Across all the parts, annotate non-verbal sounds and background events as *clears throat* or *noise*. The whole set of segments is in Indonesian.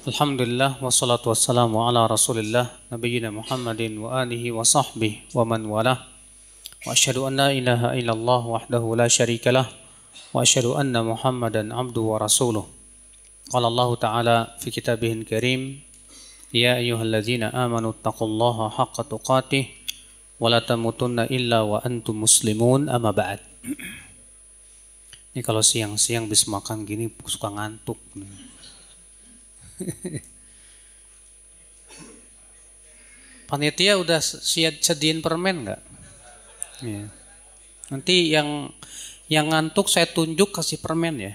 Alhamdulillah wassalatu wassalamu ala Rasulillah nabiyyina Muhammadin wa alihi wa sahbihi wa man walah. Wa asyhadu an la ilaha illallah wahdahu la syarikalah wa asyhadu anna Muhammadan abduhu wa rasuluh. Qala Allah Ta'ala fi kitabihil karim Ya ayyuhalladzina amanu taqullaha haqqa tuqatih wa la tamutunna illa wa antum muslimun amma ba'd. *clears throat* Ini kalau siang-siang bis makan gini suka ngantuk. Nih. *laughs* Panitia udah siap sedin permen nggak? Ya. Nanti yang yang ngantuk saya tunjuk kasih permen ya.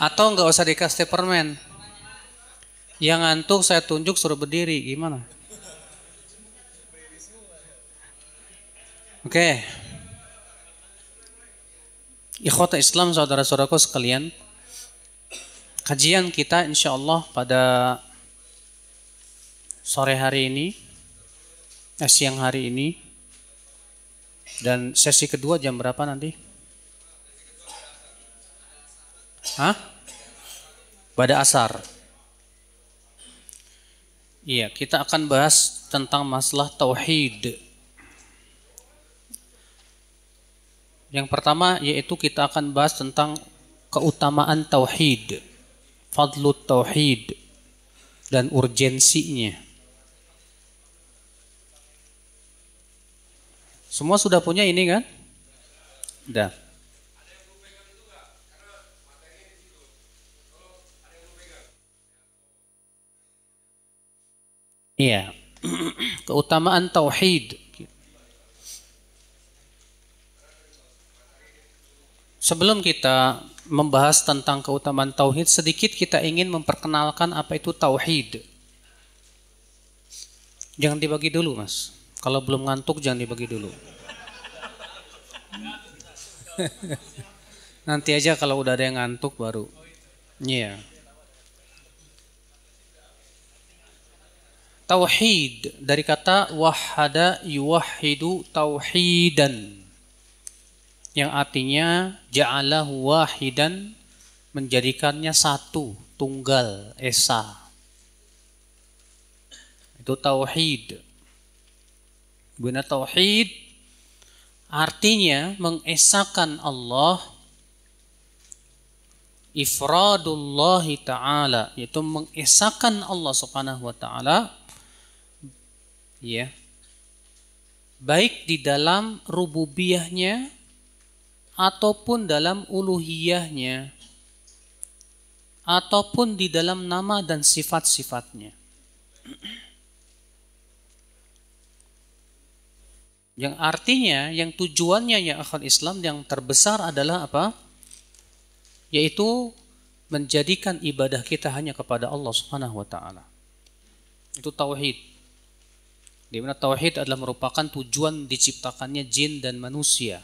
Atau nggak usah dikasih permen. Yang ngantuk saya tunjuk suruh berdiri gimana? Oke. Okay. Ikhwata Islam saudara-saudaraku sekalian, kajian kita insya Allah pada sore hari ini, eh, siang hari ini, dan sesi kedua jam berapa nanti? Hah? Pada asar. Iya, kita akan bahas tentang masalah tauhid. Yang pertama yaitu kita akan bahas tentang keutamaan tauhid, fadlu tauhid dan urgensinya. Semua sudah punya ini kan? Sudah. Iya. *clears throat* Keutamaan tauhid Sebelum kita membahas tentang keutamaan tauhid, sedikit kita ingin memperkenalkan apa itu tauhid. Jangan dibagi dulu, Mas. Kalau belum ngantuk jangan dibagi dulu. *laughs* Nanti aja kalau udah ada yang ngantuk baru. Iya. Yeah. Tauhid dari kata wahada yuwahidu tauhidan yang artinya ja'alahu wahidan menjadikannya satu, tunggal, esa. Itu tauhid. guna tauhid artinya mengesakan Allah ifradullah taala yaitu mengesakan Allah Subhanahu wa taala ya baik di dalam rububiyahnya ataupun dalam uluhiyahnya ataupun di dalam nama dan sifat-sifatnya. Yang artinya, yang tujuannya ya akal Islam yang terbesar adalah apa? Yaitu menjadikan ibadah kita hanya kepada Allah Subhanahu wa taala. Itu tauhid. Dimana mana tauhid adalah merupakan tujuan diciptakannya jin dan manusia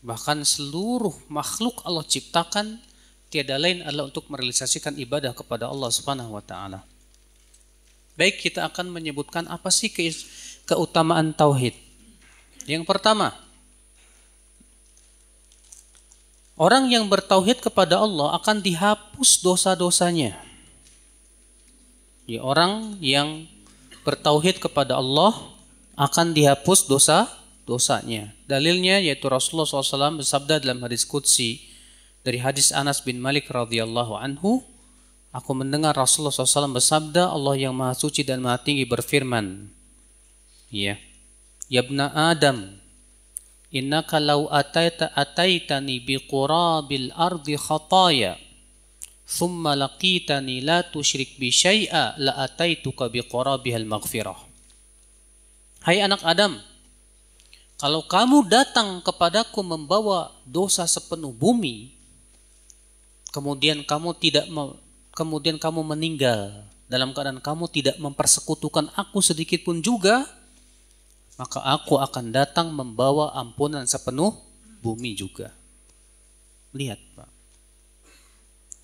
Bahkan seluruh makhluk Allah ciptakan tiada lain adalah untuk merealisasikan ibadah kepada Allah Subhanahu wa taala. Baik, kita akan menyebutkan apa sih ke keutamaan tauhid. Yang pertama, orang yang bertauhid kepada Allah akan dihapus dosa-dosanya. Ya, orang yang bertauhid kepada Allah akan dihapus dosa dosanya. Dalilnya yaitu Rasulullah SAW bersabda dalam hadis Qudsi dari hadis Anas bin Malik radhiyallahu anhu, aku mendengar Rasulullah SAW bersabda Allah yang maha suci dan maha tinggi berfirman, ya, ya bna Adam, Inna kalau ataita ataitani qurabil ardi khataya, thumma laqitani la tushrik bi syai'a la ataituka qurabihal maghfirah. Hai anak Adam, kalau kamu datang kepadaku membawa dosa sepenuh bumi, kemudian kamu tidak kemudian kamu meninggal dalam keadaan kamu tidak mempersekutukan aku sedikit pun juga, maka aku akan datang membawa ampunan sepenuh bumi juga. Lihat, Pak.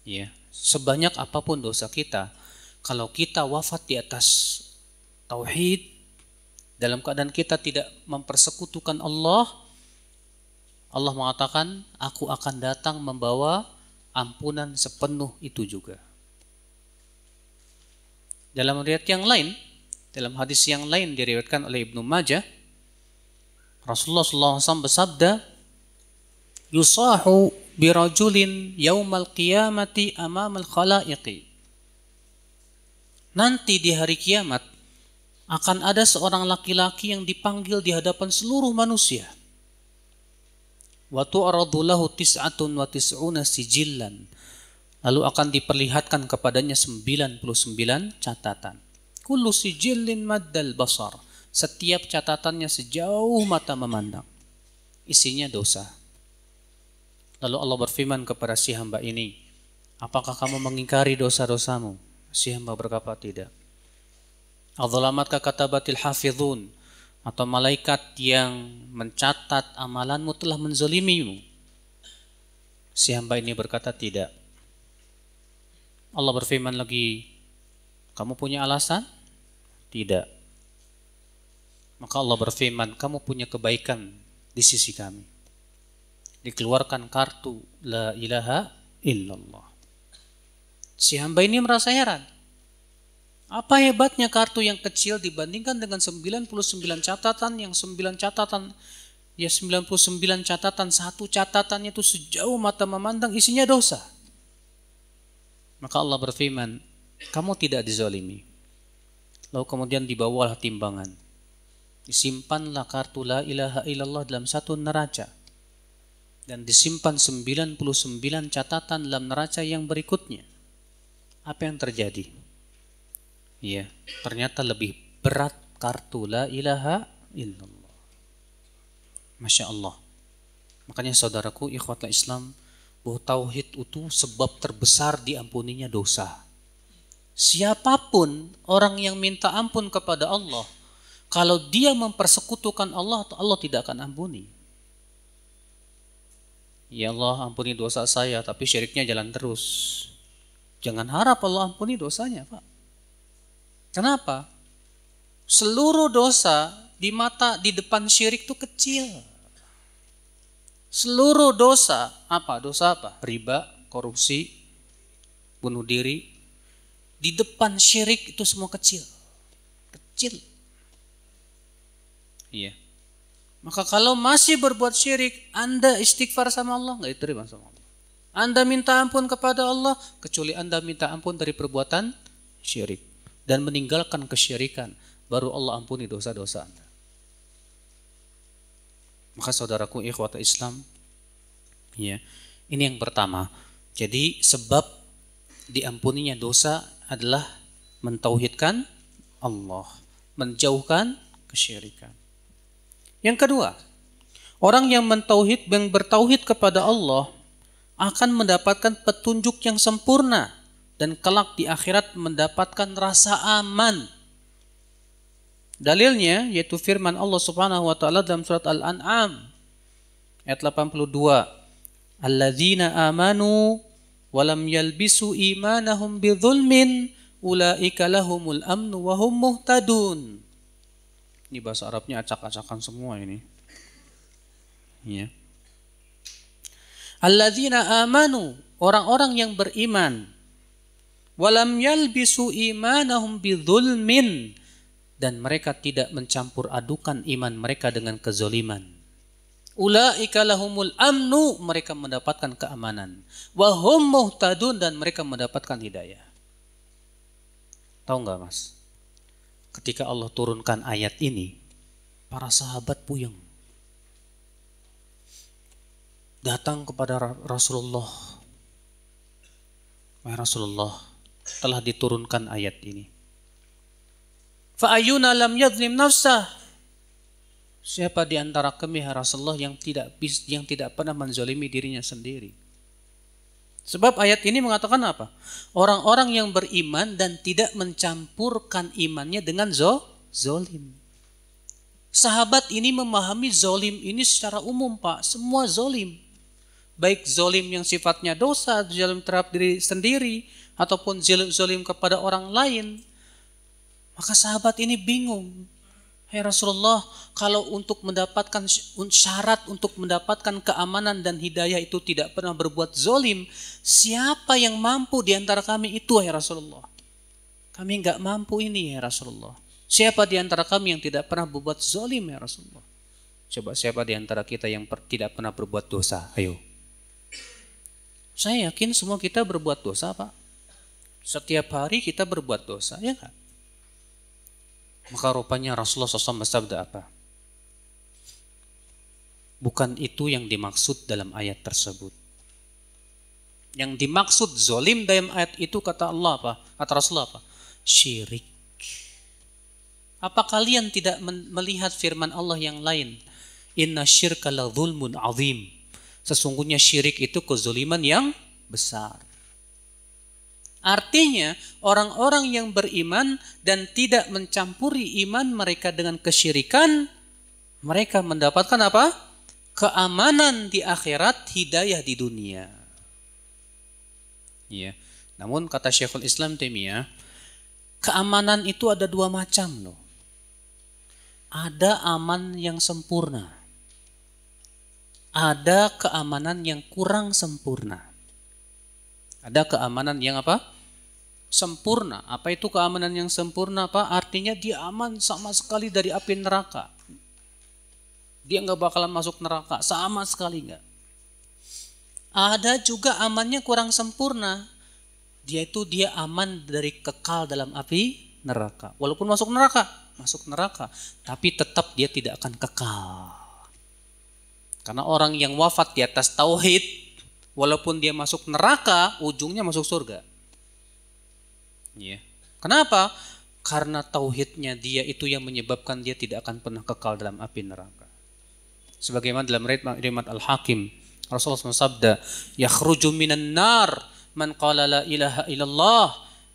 Ya, sebanyak apapun dosa kita, kalau kita wafat di atas tauhid, dalam keadaan kita tidak mempersekutukan Allah, Allah mengatakan, aku akan datang membawa ampunan sepenuh itu juga. Dalam riwayat yang lain, dalam hadis yang lain diriwayatkan oleh Ibnu Majah, Rasulullah SAW bersabda, Yusahu birajulin yaumal qiyamati amamal khalaiqi. Nanti di hari kiamat, akan ada seorang laki-laki yang dipanggil di hadapan seluruh manusia. Watu tu'radu tis'atun wa tis'una sijillan. Lalu akan diperlihatkan kepadanya 99 catatan. Kullu sijillin basar. Setiap catatannya sejauh mata memandang. Isinya dosa. Lalu Allah berfirman kepada si hamba ini, Apakah kamu mengingkari dosa-dosamu? Si hamba berkata tidak. Adzalamatka katabatil hafizun atau malaikat yang mencatat amalanmu telah menzalimimu. Si hamba ini berkata tidak. Allah berfirman lagi, kamu punya alasan? Tidak. Maka Allah berfirman, kamu punya kebaikan di sisi kami. Dikeluarkan kartu la ilaha illallah. Si hamba ini merasa heran. Apa hebatnya kartu yang kecil dibandingkan dengan 99 catatan yang 9 catatan ya 99 catatan satu catatannya itu sejauh mata memandang isinya dosa. Maka Allah berfirman, kamu tidak dizalimi. Lalu kemudian dibawalah timbangan. Disimpanlah kartu la ilaha illallah dalam satu neraca. Dan disimpan 99 catatan dalam neraca yang berikutnya. Apa yang terjadi? Iya, ternyata lebih berat kartu la ilaha illallah. Masya Allah. Makanya saudaraku ikhwatlah Islam bahwa tauhid itu sebab terbesar diampuninya dosa. Siapapun orang yang minta ampun kepada Allah, kalau dia mempersekutukan Allah, Allah tidak akan ampuni. Ya Allah ampuni dosa saya, tapi syiriknya jalan terus. Jangan harap Allah ampuni dosanya, Pak. Kenapa? Seluruh dosa di mata di depan syirik itu kecil. Seluruh dosa apa? Dosa apa? Riba, korupsi, bunuh diri. Di depan syirik itu semua kecil. Kecil. Iya. Maka kalau masih berbuat syirik, Anda istighfar sama Allah nggak diterima sama Allah. Anda minta ampun kepada Allah kecuali Anda minta ampun dari perbuatan syirik dan meninggalkan kesyirikan, baru Allah ampuni dosa-dosa Anda. Maka saudaraku ikhwata Islam, ya, ini yang pertama. Jadi sebab diampuninya dosa adalah mentauhidkan Allah, menjauhkan kesyirikan. Yang kedua, orang yang mentauhid yang bertauhid kepada Allah akan mendapatkan petunjuk yang sempurna dan kelak di akhirat mendapatkan rasa aman. Dalilnya yaitu firman Allah Subhanahu wa taala dalam surat Al-An'am ayat 82. Alladzina amanu walam yalbisu imanahum bidzulmin ulaika lahumul amnu wa hum muhtadun. Ini bahasa Arabnya acak-acakan semua ini. Ya. Alladzina amanu, orang-orang yang beriman walam yalbisu imanahum bidzulmin dan mereka tidak mencampur adukan iman mereka dengan kezoliman. Ulaika lahumul amnu mereka mendapatkan keamanan. Wahum muhtadun dan mereka mendapatkan hidayah. Tahu nggak mas? Ketika Allah turunkan ayat ini, para sahabat puyeng. Datang kepada Rasulullah. Wahai Rasulullah, telah diturunkan ayat ini. Fa'ayuna lam yadlim nafsah. Siapa di antara kami ya Rasulullah yang tidak yang tidak pernah menzolimi dirinya sendiri? Sebab ayat ini mengatakan apa? Orang-orang yang beriman dan tidak mencampurkan imannya dengan zo, zolim. Sahabat ini memahami zolim ini secara umum pak. Semua zolim. Baik zolim yang sifatnya dosa, zolim terhadap diri sendiri, ataupun zalim kepada orang lain, maka sahabat ini bingung. Hai hey Rasulullah, kalau untuk mendapatkan syarat untuk mendapatkan keamanan dan hidayah itu tidak pernah berbuat zolim, siapa yang mampu di antara kami itu, hai hey Rasulullah? Kami nggak mampu ini, ya hey Rasulullah. Siapa di antara kami yang tidak pernah berbuat zolim, ya Rasulullah? Coba siapa di antara kita yang per, tidak pernah berbuat dosa? Ayo. Saya yakin semua kita berbuat dosa, Pak. Setiap hari kita berbuat dosa, ya kan? Maka rupanya Rasulullah SAW bersabda apa? Bukan itu yang dimaksud dalam ayat tersebut. Yang dimaksud zolim dalam ayat itu kata Allah apa? Kata Rasulullah apa? Syirik. Apa kalian tidak melihat firman Allah yang lain? Inna syirka la zulmun azim. Sesungguhnya syirik itu kezoliman yang besar. Artinya, orang-orang yang beriman dan tidak mencampuri iman mereka dengan kesyirikan, mereka mendapatkan apa? Keamanan di akhirat, hidayah di dunia. Ya. Namun kata Syekhul Islam Taimiyah, keamanan itu ada dua macam loh. Ada aman yang sempurna. Ada keamanan yang kurang sempurna. Ada keamanan yang apa? sempurna. Apa itu keamanan yang sempurna, Pak? Artinya dia aman sama sekali dari api neraka. Dia nggak bakalan masuk neraka, sama sekali nggak. Ada juga amannya kurang sempurna. Dia itu dia aman dari kekal dalam api neraka. Walaupun masuk neraka, masuk neraka, tapi tetap dia tidak akan kekal. Karena orang yang wafat di atas tauhid, walaupun dia masuk neraka, ujungnya masuk surga. Ya. Kenapa? Karena tauhidnya dia itu yang menyebabkan dia tidak akan pernah kekal dalam api neraka. Sebagaimana dalam riwayat Al-Hakim, Rasulullah SAW sabda, "Yakhruju minan nar man qala la ilaha illallah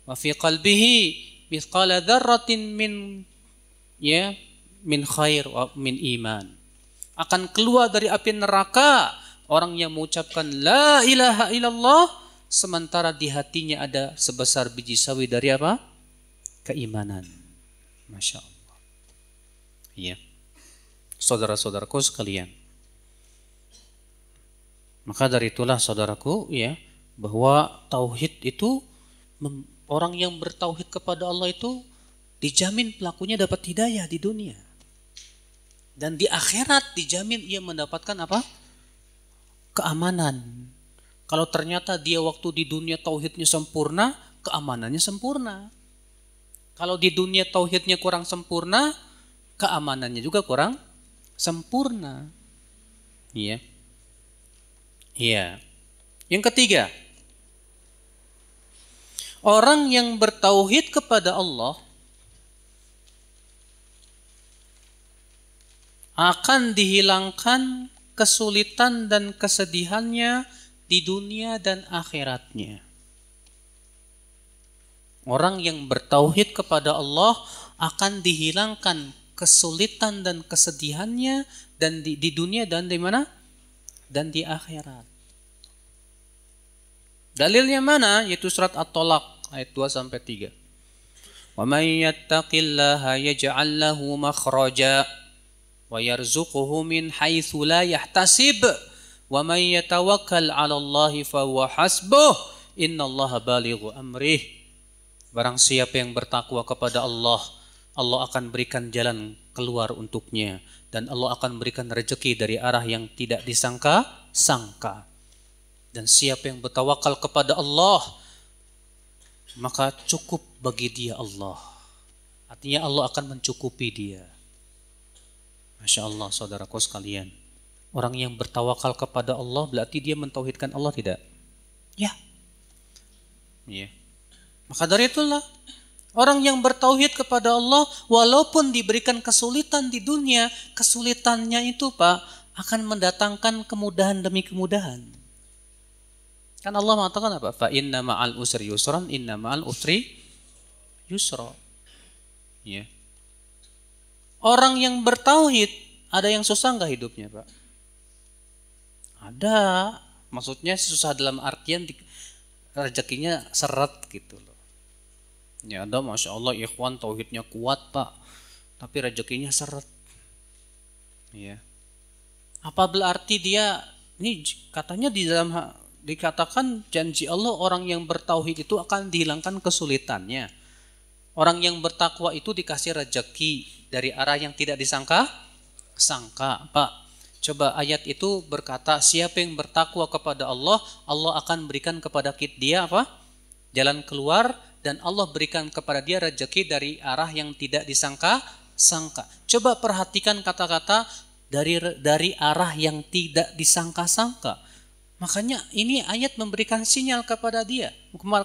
wa fi qalbihi mithqala dzarratin min ya min khair wa min iman." Akan keluar dari api neraka orang yang mengucapkan la ilaha illallah sementara di hatinya ada sebesar biji sawi dari apa? Keimanan. Masya Allah. Iya. Saudara-saudaraku sekalian. Maka dari itulah saudaraku ya bahwa tauhid itu orang yang bertauhid kepada Allah itu dijamin pelakunya dapat hidayah di dunia. Dan di akhirat dijamin ia mendapatkan apa? keamanan kalau ternyata dia waktu di dunia tauhidnya sempurna, keamanannya sempurna. Kalau di dunia tauhidnya kurang sempurna, keamanannya juga kurang sempurna. Iya. Iya. Yang ketiga, orang yang bertauhid kepada Allah akan dihilangkan kesulitan dan kesedihannya di dunia dan akhiratnya. Orang yang bertauhid kepada Allah akan dihilangkan kesulitan dan kesedihannya dan di, di dunia dan di mana? Dan di akhirat. Dalilnya mana? Yaitu surat at tolak ayat 2 sampai 3. Wa may yattaqillaha yaj'al lahu makhraja wa yarzuquhu min haitsu la Wa may yatawakkal 'ala Allah fa huwa hasbuh. Innallaha balighu amrih. Barang siapa yang bertakwa kepada Allah, Allah akan berikan jalan keluar untuknya dan Allah akan berikan rejeki dari arah yang tidak disangka-sangka. Dan siapa yang bertawakal kepada Allah, maka cukup bagi dia Allah. Artinya Allah akan mencukupi dia. Masya Allah saudaraku sekalian. Orang yang bertawakal kepada Allah berarti dia mentauhidkan Allah tidak? Ya. Ya. Maka dari itulah orang yang bertauhid kepada Allah walaupun diberikan kesulitan di dunia, kesulitannya itu Pak akan mendatangkan kemudahan demi kemudahan. Kan Allah mengatakan apa? Fa inna ma'al usri yusran, inna ma'al usri yusra. Ya. Orang yang bertauhid ada yang susah nggak hidupnya, Pak? Ada. Maksudnya susah dalam artian rezekinya seret gitu loh. Ya ada Masya Allah ikhwan tauhidnya kuat pak. Tapi rezekinya seret. Ya. Apa berarti dia ini katanya di dalam dikatakan janji Allah orang yang bertauhid itu akan dihilangkan kesulitannya. Orang yang bertakwa itu dikasih rezeki dari arah yang tidak disangka sangka, Pak. Coba ayat itu berkata, siapa yang bertakwa kepada Allah, Allah akan berikan kepada kita dia apa? Jalan keluar dan Allah berikan kepada dia rezeki dari arah yang tidak disangka sangka. Coba perhatikan kata-kata dari dari arah yang tidak disangka-sangka. Makanya ini ayat memberikan sinyal kepada dia,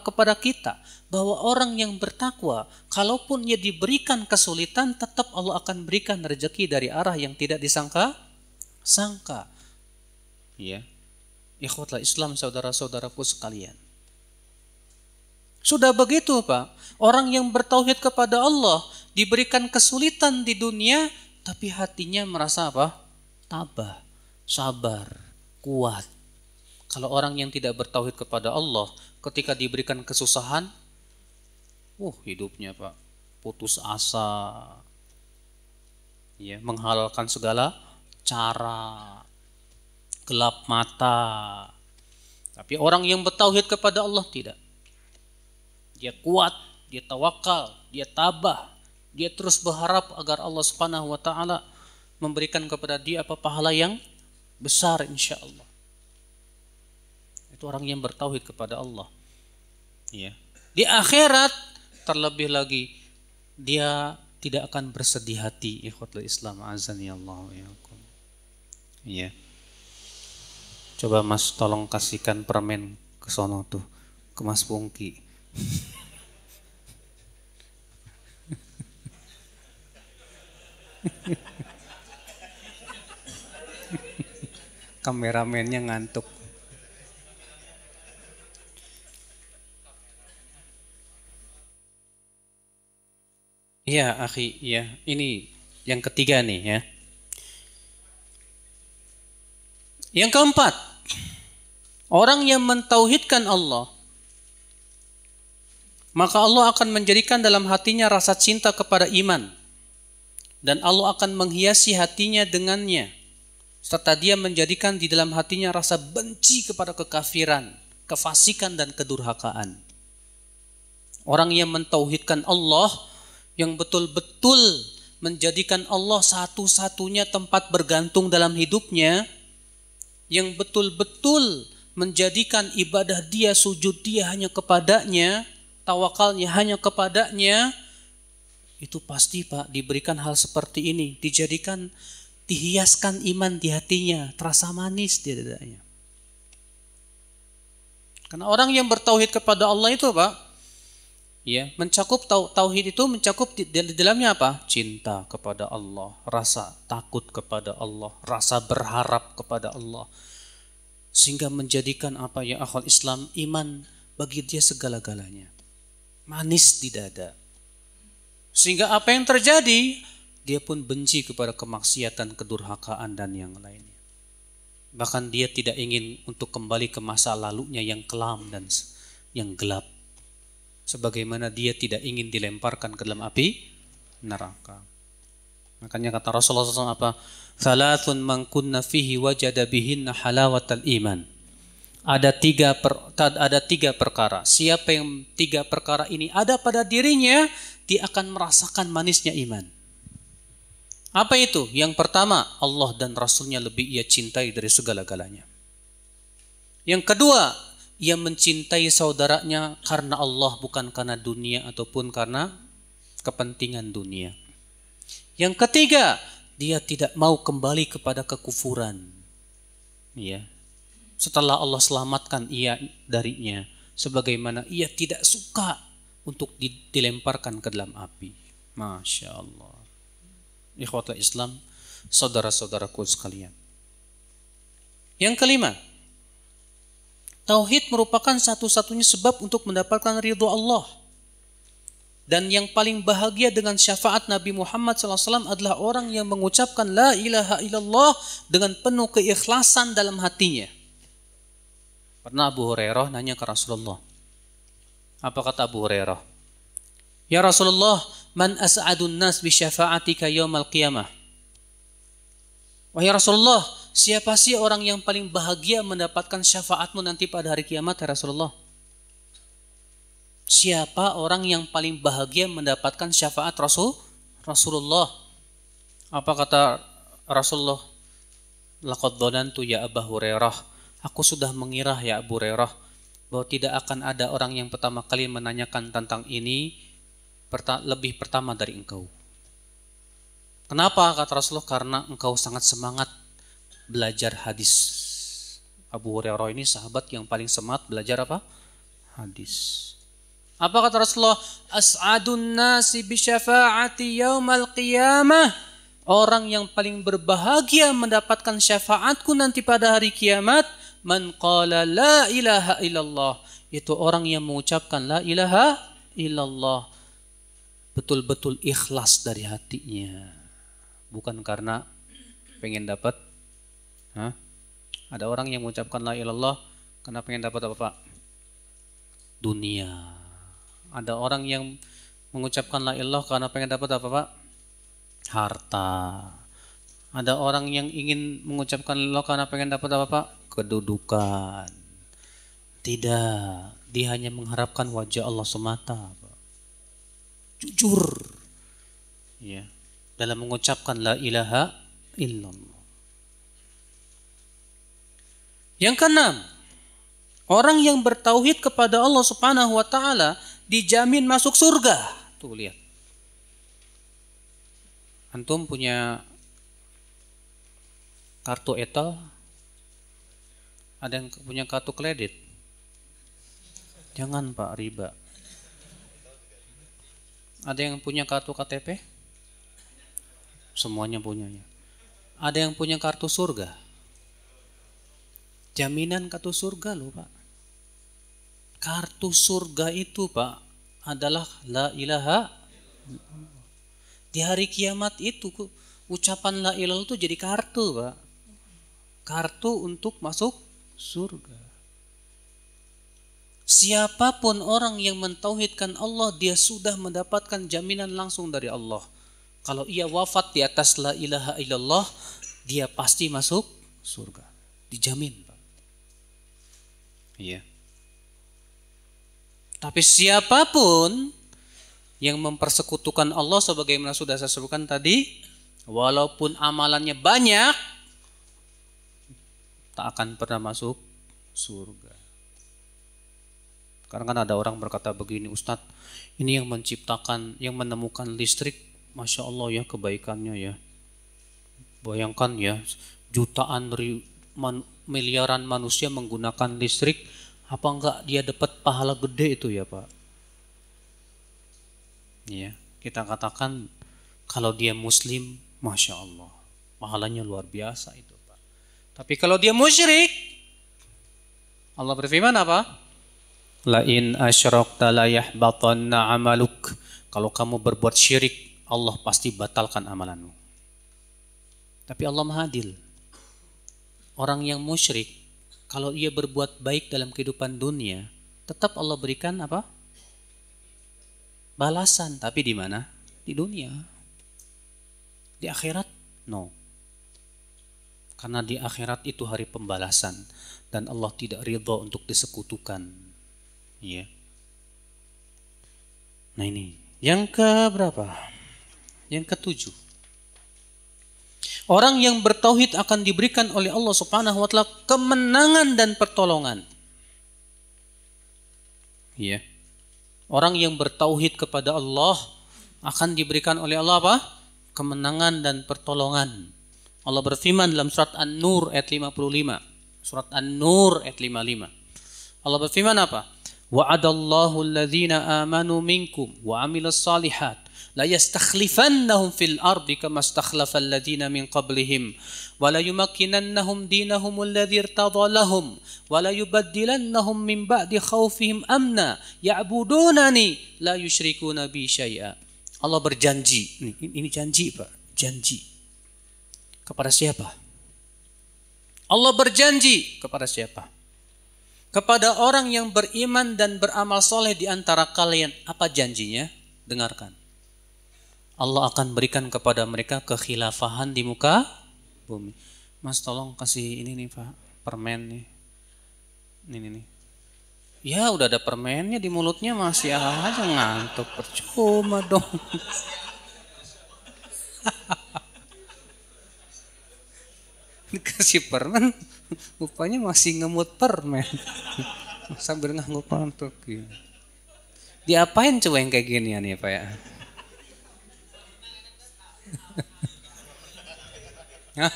kepada kita bahwa orang yang bertakwa, kalaupun ia diberikan kesulitan, tetap Allah akan berikan rezeki dari arah yang tidak disangka sangka. Ya. Ikhwatlah Islam saudara-saudaraku sekalian. Sudah begitu Pak, orang yang bertauhid kepada Allah diberikan kesulitan di dunia tapi hatinya merasa apa? Tabah, sabar, kuat. Kalau orang yang tidak bertauhid kepada Allah ketika diberikan kesusahan, uh hidupnya Pak putus asa, ya, menghalalkan segala cara, gelap mata. Tapi orang yang bertauhid kepada Allah tidak. Dia kuat, dia tawakal, dia tabah, dia terus berharap agar Allah Subhanahu wa taala memberikan kepada dia apa pahala yang besar insya Allah. Itu orang yang bertauhid kepada Allah. Ya. Di akhirat terlebih lagi dia tidak akan bersedih hati ikhwatul Islam azan ya Allah Iya. Coba Mas tolong kasihkan permen ke sono tuh, ke Mas Pungki. Kameramennya ngantuk. Iya, akhi, ya. Ini yang ketiga nih ya. Yang keempat, orang yang mentauhidkan Allah, maka Allah akan menjadikan dalam hatinya rasa cinta kepada iman. Dan Allah akan menghiasi hatinya dengannya. Serta dia menjadikan di dalam hatinya rasa benci kepada kekafiran, kefasikan dan kedurhakaan. Orang yang mentauhidkan Allah, yang betul-betul menjadikan Allah satu-satunya tempat bergantung dalam hidupnya, yang betul-betul menjadikan ibadah dia, sujud dia hanya kepadanya, tawakalnya hanya kepadanya, itu pasti Pak diberikan hal seperti ini, dijadikan dihiaskan iman di hatinya, terasa manis di dadanya. Karena orang yang bertauhid kepada Allah itu Pak, ya mencakup tauhid itu mencakup di, di dalamnya apa cinta kepada Allah rasa takut kepada Allah rasa berharap kepada Allah sehingga menjadikan apa yang akhwal Islam iman bagi dia segala-galanya manis di dada sehingga apa yang terjadi dia pun benci kepada kemaksiatan kedurhakaan dan yang lainnya bahkan dia tidak ingin untuk kembali ke masa lalunya yang kelam dan yang gelap sebagaimana dia tidak ingin dilemparkan ke dalam api neraka. Makanya kata Rasulullah SAW apa? Salatun man kunna fihi wajada bihinna halawatal iman. Ada tiga per, ada tiga perkara. Siapa yang tiga perkara ini ada pada dirinya, dia akan merasakan manisnya iman. Apa itu? Yang pertama, Allah dan Rasulnya lebih ia cintai dari segala-galanya. Yang kedua, ia mencintai saudaranya karena Allah bukan karena dunia ataupun karena kepentingan dunia. Yang ketiga, dia tidak mau kembali kepada kekufuran. Ya. Setelah Allah selamatkan ia darinya sebagaimana ia tidak suka untuk dilemparkan ke dalam api. Masya Allah. Ikhwata Islam, saudara-saudaraku sekalian. Yang kelima, Tauhid merupakan satu-satunya sebab untuk mendapatkan ridho Allah. Dan yang paling bahagia dengan syafaat Nabi Muhammad SAW adalah orang yang mengucapkan La ilaha illallah dengan penuh keikhlasan dalam hatinya. Pernah Abu Hurairah nanya ke Rasulullah. Apa kata Abu Hurairah? Ya Rasulullah, man as'adun nas bi syafa'atika yawmal qiyamah. Wahai Rasulullah, Siapa sih orang yang paling bahagia mendapatkan syafaatmu nanti pada hari kiamat ya Rasulullah? Siapa orang yang paling bahagia mendapatkan syafaat Rasul? Rasulullah. Apa kata Rasulullah? Laqad tu ya Abu Hurairah. Aku sudah mengira ya Abu Hurairah bahwa tidak akan ada orang yang pertama kali menanyakan tentang ini lebih pertama dari engkau. Kenapa kata Rasulullah? Karena engkau sangat semangat belajar hadis. Abu Hurairah ini sahabat yang paling semangat belajar apa? Hadis. Apa kata Rasulullah? As'adun nasi bi syafaati yaumal qiyamah. Orang yang paling berbahagia mendapatkan syafaatku nanti pada hari kiamat. Man qala la ilaha illallah. Itu orang yang mengucapkan la ilaha illallah. Betul-betul ikhlas dari hatinya. Bukan karena pengen dapat Hah? Ada orang yang mengucapkan la ilallah karena pengen dapat apa Pak? Dunia. Ada orang yang mengucapkan la ilallah karena pengen dapat apa Pak? Harta. Ada orang yang ingin mengucapkan la karena pengen dapat apa Pak? Kedudukan. Tidak, dia hanya mengharapkan wajah Allah semata. Pak. Jujur. Ya. Dalam mengucapkan la ilaha illallah Yang keenam, orang yang bertauhid kepada Allah Subhanahu wa taala dijamin masuk surga. Tuh lihat. Antum punya kartu etal? Ada yang punya kartu kredit? Jangan Pak, riba. Ada yang punya kartu KTP? Semuanya punyanya. Ada yang punya kartu surga? jaminan kartu surga loh Pak. Kartu surga itu Pak adalah la ilaha di hari kiamat itu ucapan la ilaha itu jadi kartu Pak. Kartu untuk masuk surga. Siapapun orang yang mentauhidkan Allah, dia sudah mendapatkan jaminan langsung dari Allah. Kalau ia wafat di atas la ilaha illallah, dia pasti masuk surga. Dijamin. Iya. Tapi siapapun yang mempersekutukan Allah sebagaimana sudah saya sebutkan tadi, walaupun amalannya banyak, tak akan pernah masuk surga. Karena kan ada orang berkata begini, Ustadz, ini yang menciptakan, yang menemukan listrik, Masya Allah ya kebaikannya ya. Bayangkan ya, jutaan miliaran manusia menggunakan listrik, apa enggak dia dapat pahala gede itu ya Pak? Ya, kita katakan kalau dia muslim, Masya Allah, pahalanya luar biasa itu Pak. Tapi kalau dia musyrik, Allah berfirman apa? Lain asyrakta la yahbatanna amaluk. Kalau kamu berbuat syirik, Allah pasti batalkan amalanmu. Tapi Allah mahadil orang yang musyrik kalau ia berbuat baik dalam kehidupan dunia, tetap Allah berikan apa? Balasan, tapi di mana? Di dunia. Di akhirat? No. Karena di akhirat itu hari pembalasan dan Allah tidak ridho untuk disekutukan. Ya. Nah ini, yang ke berapa? Yang ketujuh. Orang yang bertauhid akan diberikan oleh Allah Subhanahu wa taala kemenangan dan pertolongan. Iya. Orang yang bertauhid kepada Allah akan diberikan oleh Allah apa? Kemenangan dan pertolongan. Allah berfirman dalam surat An-Nur ayat 55. Surat An-Nur ayat 55. Allah berfirman apa? Wa'adallahu alladhina amanu minkum wa amilas salihat la yastakhlifannahum fil ardi kama istakhlafa alladziina min qablihim wa la yumakkinannahum dinahum alladhi irtadha lahum wa la yubaddilannahum min ba'di khawfihim amna ya'budunani la yushrikuna bi syai'a Allah berjanji ini, ini janji Pak janji kepada siapa Allah berjanji kepada siapa kepada orang yang beriman dan beramal soleh di antara kalian apa janjinya dengarkan Allah akan berikan kepada mereka kekhilafahan di muka bumi. Mas tolong kasih ini nih Pak, permen nih. Ini nih. nih. Ya udah ada permennya di mulutnya masih ya, aja ngantuk percuma dong. *laughs* Dikasih permen, rupanya masih ngemut permen. Sambil ngangguk ngantuk gitu. Diapain coba yang kayak gini ya nih Pak ya? *laughs*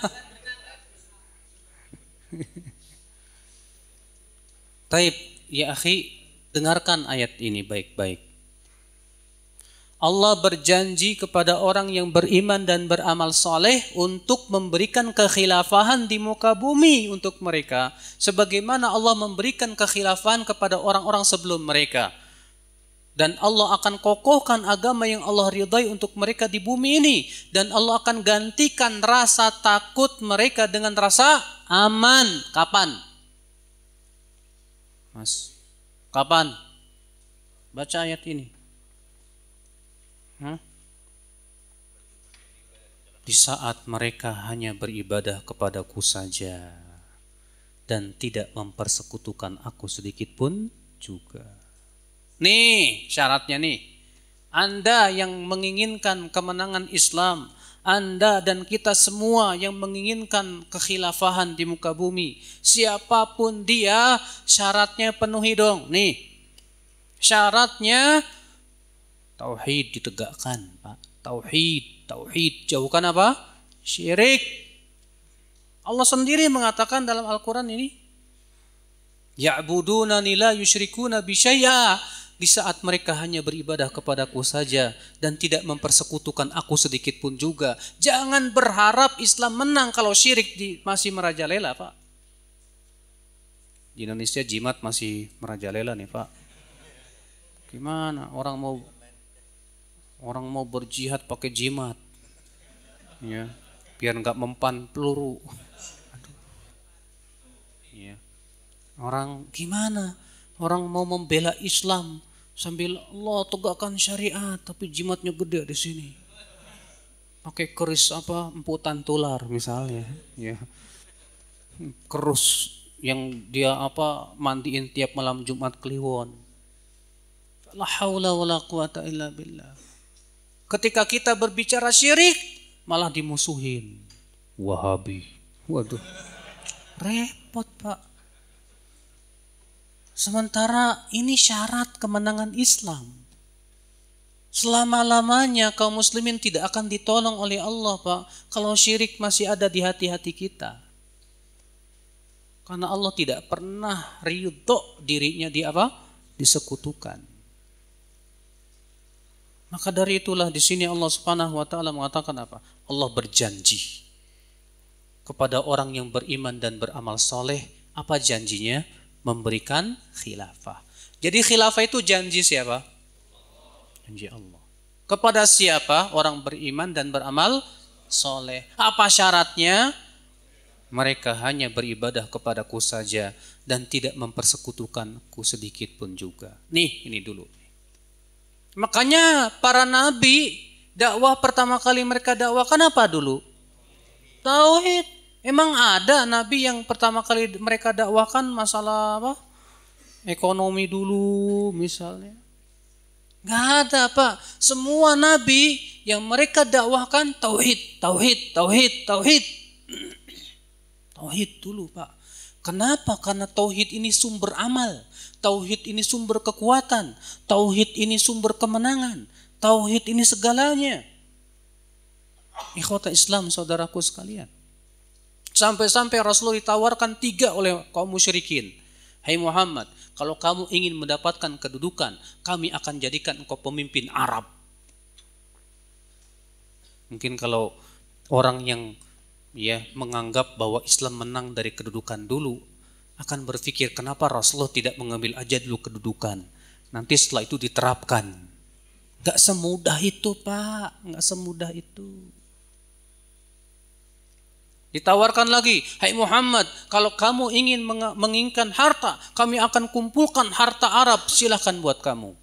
Taib, ya akhi, dengarkan ayat ini baik-baik. Allah berjanji kepada orang yang beriman dan beramal soleh untuk memberikan kekhilafahan di muka bumi untuk mereka. Sebagaimana Allah memberikan kekhilafahan kepada orang-orang sebelum mereka dan Allah akan kokohkan agama yang Allah ridai untuk mereka di bumi ini dan Allah akan gantikan rasa takut mereka dengan rasa aman kapan Mas kapan baca ayat ini Hah? di saat mereka hanya beribadah kepadaku saja dan tidak mempersekutukan aku sedikit pun juga Nih syaratnya nih. Anda yang menginginkan kemenangan Islam, anda dan kita semua yang menginginkan kekhilafahan di muka bumi, siapapun dia, syaratnya penuhi dong. Nih, syaratnya tauhid ditegakkan, Pak. Tauhid, tauhid jauhkan apa? Syirik. Allah sendiri mengatakan dalam Al-Qur'an ini, Ya'budunani la yushrikuna bi syai'a." di saat mereka hanya beribadah kepadaku saja dan tidak mempersekutukan aku sedikit pun juga. Jangan berharap Islam menang kalau syirik di, masih merajalela, Pak. Di Indonesia jimat masih merajalela nih, Pak. Gimana orang mau orang mau berjihad pakai jimat? Ya, biar nggak mempan peluru. Ya. Orang gimana? Orang mau membela Islam sambil Allah tegakkan syariat tapi jimatnya gede di sini pakai keris apa emputan tular misalnya ya kerus yang dia apa mandiin tiap malam Jumat Kliwon la haula wala quwata illa billah ketika kita berbicara syirik malah dimusuhin wahabi waduh repot pak Sementara ini syarat kemenangan Islam. Selama-lamanya kaum muslimin tidak akan ditolong oleh Allah, Pak, kalau syirik masih ada di hati-hati kita. Karena Allah tidak pernah ridho dirinya di apa? Disekutukan. Maka dari itulah di sini Allah Subhanahu wa taala mengatakan apa? Allah berjanji kepada orang yang beriman dan beramal soleh. Apa janjinya? memberikan khilafah. Jadi khilafah itu janji siapa? Janji Allah. Kepada siapa orang beriman dan beramal soleh? Apa syaratnya? Mereka hanya beribadah kepadaku saja dan tidak mempersekutukanku sedikit pun juga. Nih, ini dulu. Makanya para nabi dakwah pertama kali mereka dakwah kenapa dulu? Tauhid. Emang ada nabi yang pertama kali mereka dakwakan masalah apa? Ekonomi dulu misalnya. Gak ada pak. Semua nabi yang mereka dakwahkan tauhid, tauhid, tauhid, tauhid. *clears throat* Tauhid dulu pak. Kenapa? Karena tauhid ini sumber amal, tauhid ini sumber kekuatan, tauhid ini sumber kemenangan, tauhid ini segalanya. Ikhwata Islam saudaraku sekalian. Sampai-sampai Rasulullah ditawarkan tiga oleh kaum musyrikin. Hai hey Muhammad, kalau kamu ingin mendapatkan kedudukan, kami akan jadikan engkau pemimpin Arab. Mungkin kalau orang yang ya menganggap bahwa Islam menang dari kedudukan dulu akan berpikir kenapa Rasulullah tidak mengambil aja dulu kedudukan. Nanti setelah itu diterapkan. Gak semudah itu pak, gak semudah itu. Ditawarkan lagi, "Hai Muhammad, kalau kamu ingin menginginkan harta, kami akan kumpulkan harta Arab, silahkan buat kamu."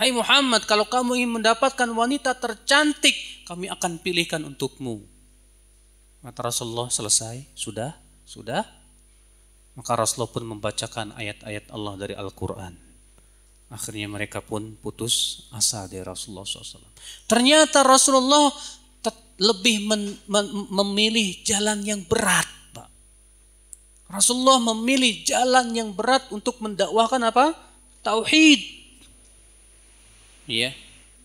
"Hai Muhammad, kalau kamu ingin mendapatkan wanita tercantik, kami akan pilihkan untukmu." Mata Rasulullah selesai, sudah, sudah. Maka Rasulullah pun membacakan ayat-ayat Allah dari Al-Quran. Akhirnya mereka pun putus asa dari Rasulullah SAW. Ternyata Rasulullah lebih men, men, memilih jalan yang berat. Pak. Rasulullah memilih jalan yang berat untuk mendakwahkan apa? Tauhid. Ya.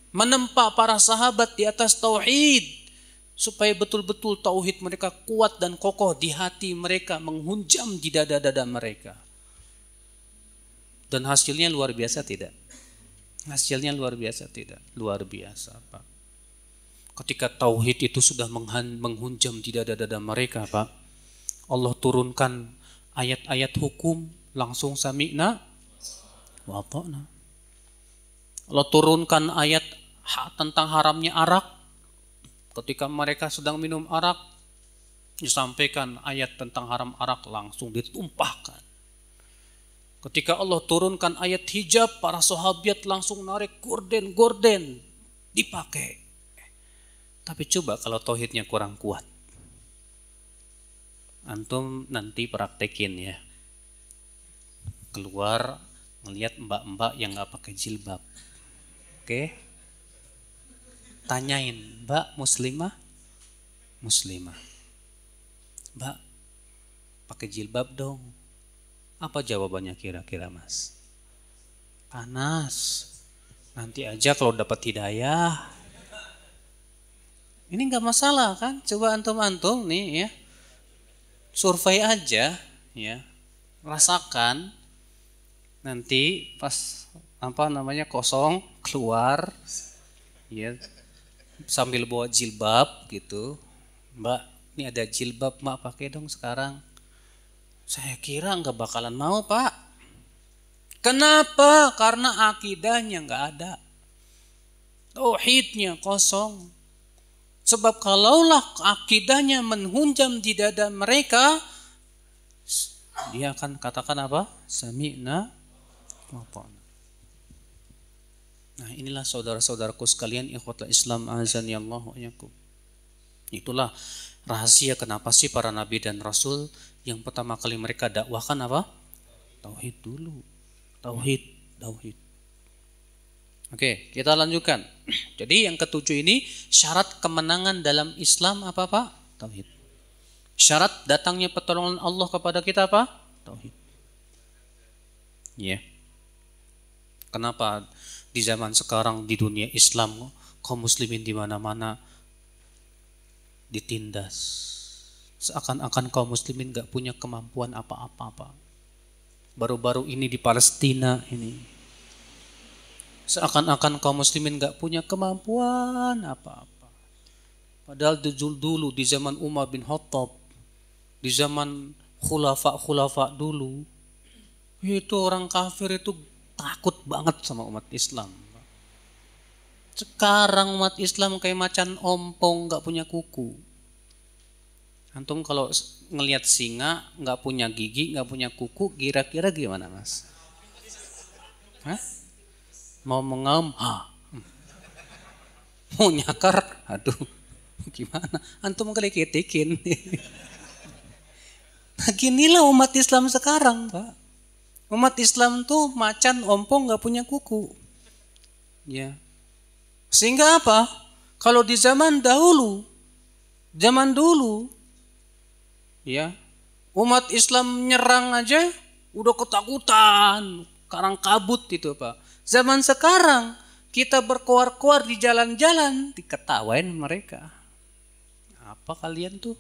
Menempa para sahabat di atas tauhid supaya betul-betul tauhid mereka kuat dan kokoh di hati mereka, menghunjam di dada-dada mereka. Dan hasilnya luar biasa tidak? Hasilnya luar biasa tidak? Luar biasa, Pak ketika tauhid itu sudah menghunjam di dada-dada mereka, Pak. Allah turunkan ayat-ayat hukum langsung sami'na wa ta'na. Allah turunkan ayat tentang haramnya arak. Ketika mereka sedang minum arak, disampaikan ayat tentang haram arak langsung ditumpahkan. Ketika Allah turunkan ayat hijab, para sahabat langsung narik gorden-gorden dipakai. Tapi coba kalau tauhidnya kurang kuat. Antum nanti praktekin ya. Keluar ngelihat mbak-mbak yang nggak pakai jilbab. Oke. Tanyain, "Mbak muslimah?" Muslimah. "Mbak, pakai jilbab dong." Apa jawabannya kira-kira, Mas? Panas. Nanti aja kalau dapat hidayah ini nggak masalah kan? Coba antum-antum nih ya. Survei aja ya. Rasakan nanti pas apa namanya kosong keluar ya sambil bawa jilbab gitu. Mbak, ini ada jilbab Mbak pakai dong sekarang. Saya kira nggak bakalan mau Pak. Kenapa? Karena akidahnya nggak ada. Tauhidnya kosong. Sebab kalaulah akidahnya menghunjam di dada mereka, dia akan katakan apa? Sami'na wapa'na. Nah inilah saudara-saudaraku sekalian ikhwatul Islam azan ya Allah Itulah rahasia kenapa sih para nabi dan rasul yang pertama kali mereka dakwahkan apa? Tauhid dulu. Tauhid, tauhid. Oke, kita lanjutkan. Jadi yang ketujuh ini syarat kemenangan dalam Islam apa Pak? Tauhid. Syarat datangnya pertolongan Allah kepada kita apa? Tauhid. Ya. Yeah. Kenapa di zaman sekarang di dunia Islam kaum muslimin di mana-mana ditindas? Seakan-akan kaum muslimin gak punya kemampuan apa-apa, Pak. Baru-baru ini di Palestina ini Seakan-akan kaum muslimin nggak punya kemampuan apa-apa. Padahal dulu, dulu di zaman Umar bin Khattab, di zaman khulafa-khulafa dulu, itu orang kafir itu takut banget sama umat Islam. Sekarang umat Islam kayak macan ompong nggak punya kuku. Antum kalau ngelihat singa nggak punya gigi, nggak punya kuku, kira-kira gimana mas? Hah? mau mengam, ha. mau nyakar, aduh gimana? Antum kali ketikin. nah ginilah umat Islam sekarang, Pak. Umat Islam tuh macan ompong nggak punya kuku. Ya. Sehingga apa? Kalau di zaman dahulu, zaman dulu, ya, umat Islam nyerang aja udah ketakutan, karang kabut itu, Pak. Zaman sekarang kita berkoar-koar di jalan-jalan, diketawain mereka. Apa kalian tuh?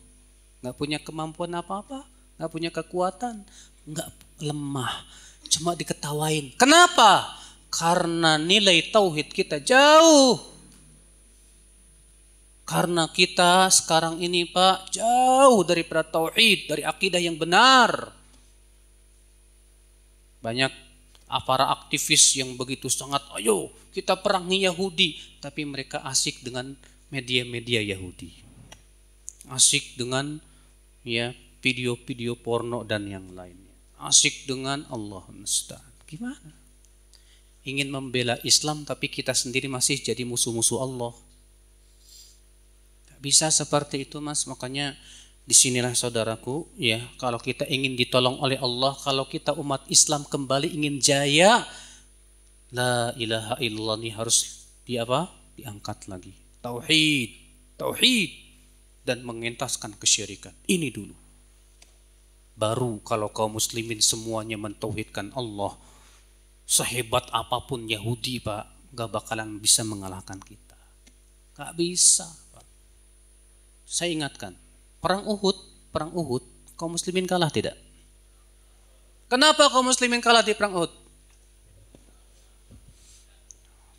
Gak punya kemampuan apa-apa, gak punya kekuatan, gak lemah, cuma diketawain. Kenapa? Karena nilai tauhid kita jauh. Karena kita sekarang ini Pak jauh dari tauhid, dari akidah yang benar. Banyak Ah, para aktivis yang begitu sangat, ayo kita perangi Yahudi. Tapi mereka asik dengan media-media Yahudi. Asik dengan ya video-video porno dan yang lainnya. Asik dengan Allah Gimana? Ingin membela Islam tapi kita sendiri masih jadi musuh-musuh Allah. Tak bisa seperti itu mas, makanya disinilah saudaraku ya kalau kita ingin ditolong oleh Allah kalau kita umat Islam kembali ingin jaya la ilaha illallah ini harus di apa diangkat lagi tauhid tauhid dan mengentaskan kesyirikan ini dulu baru kalau kaum muslimin semuanya mentauhidkan Allah sehebat apapun Yahudi pak gak bakalan bisa mengalahkan kita gak bisa pak saya ingatkan Perang Uhud, perang Uhud, kaum muslimin kalah tidak? Kenapa kaum muslimin kalah di perang Uhud?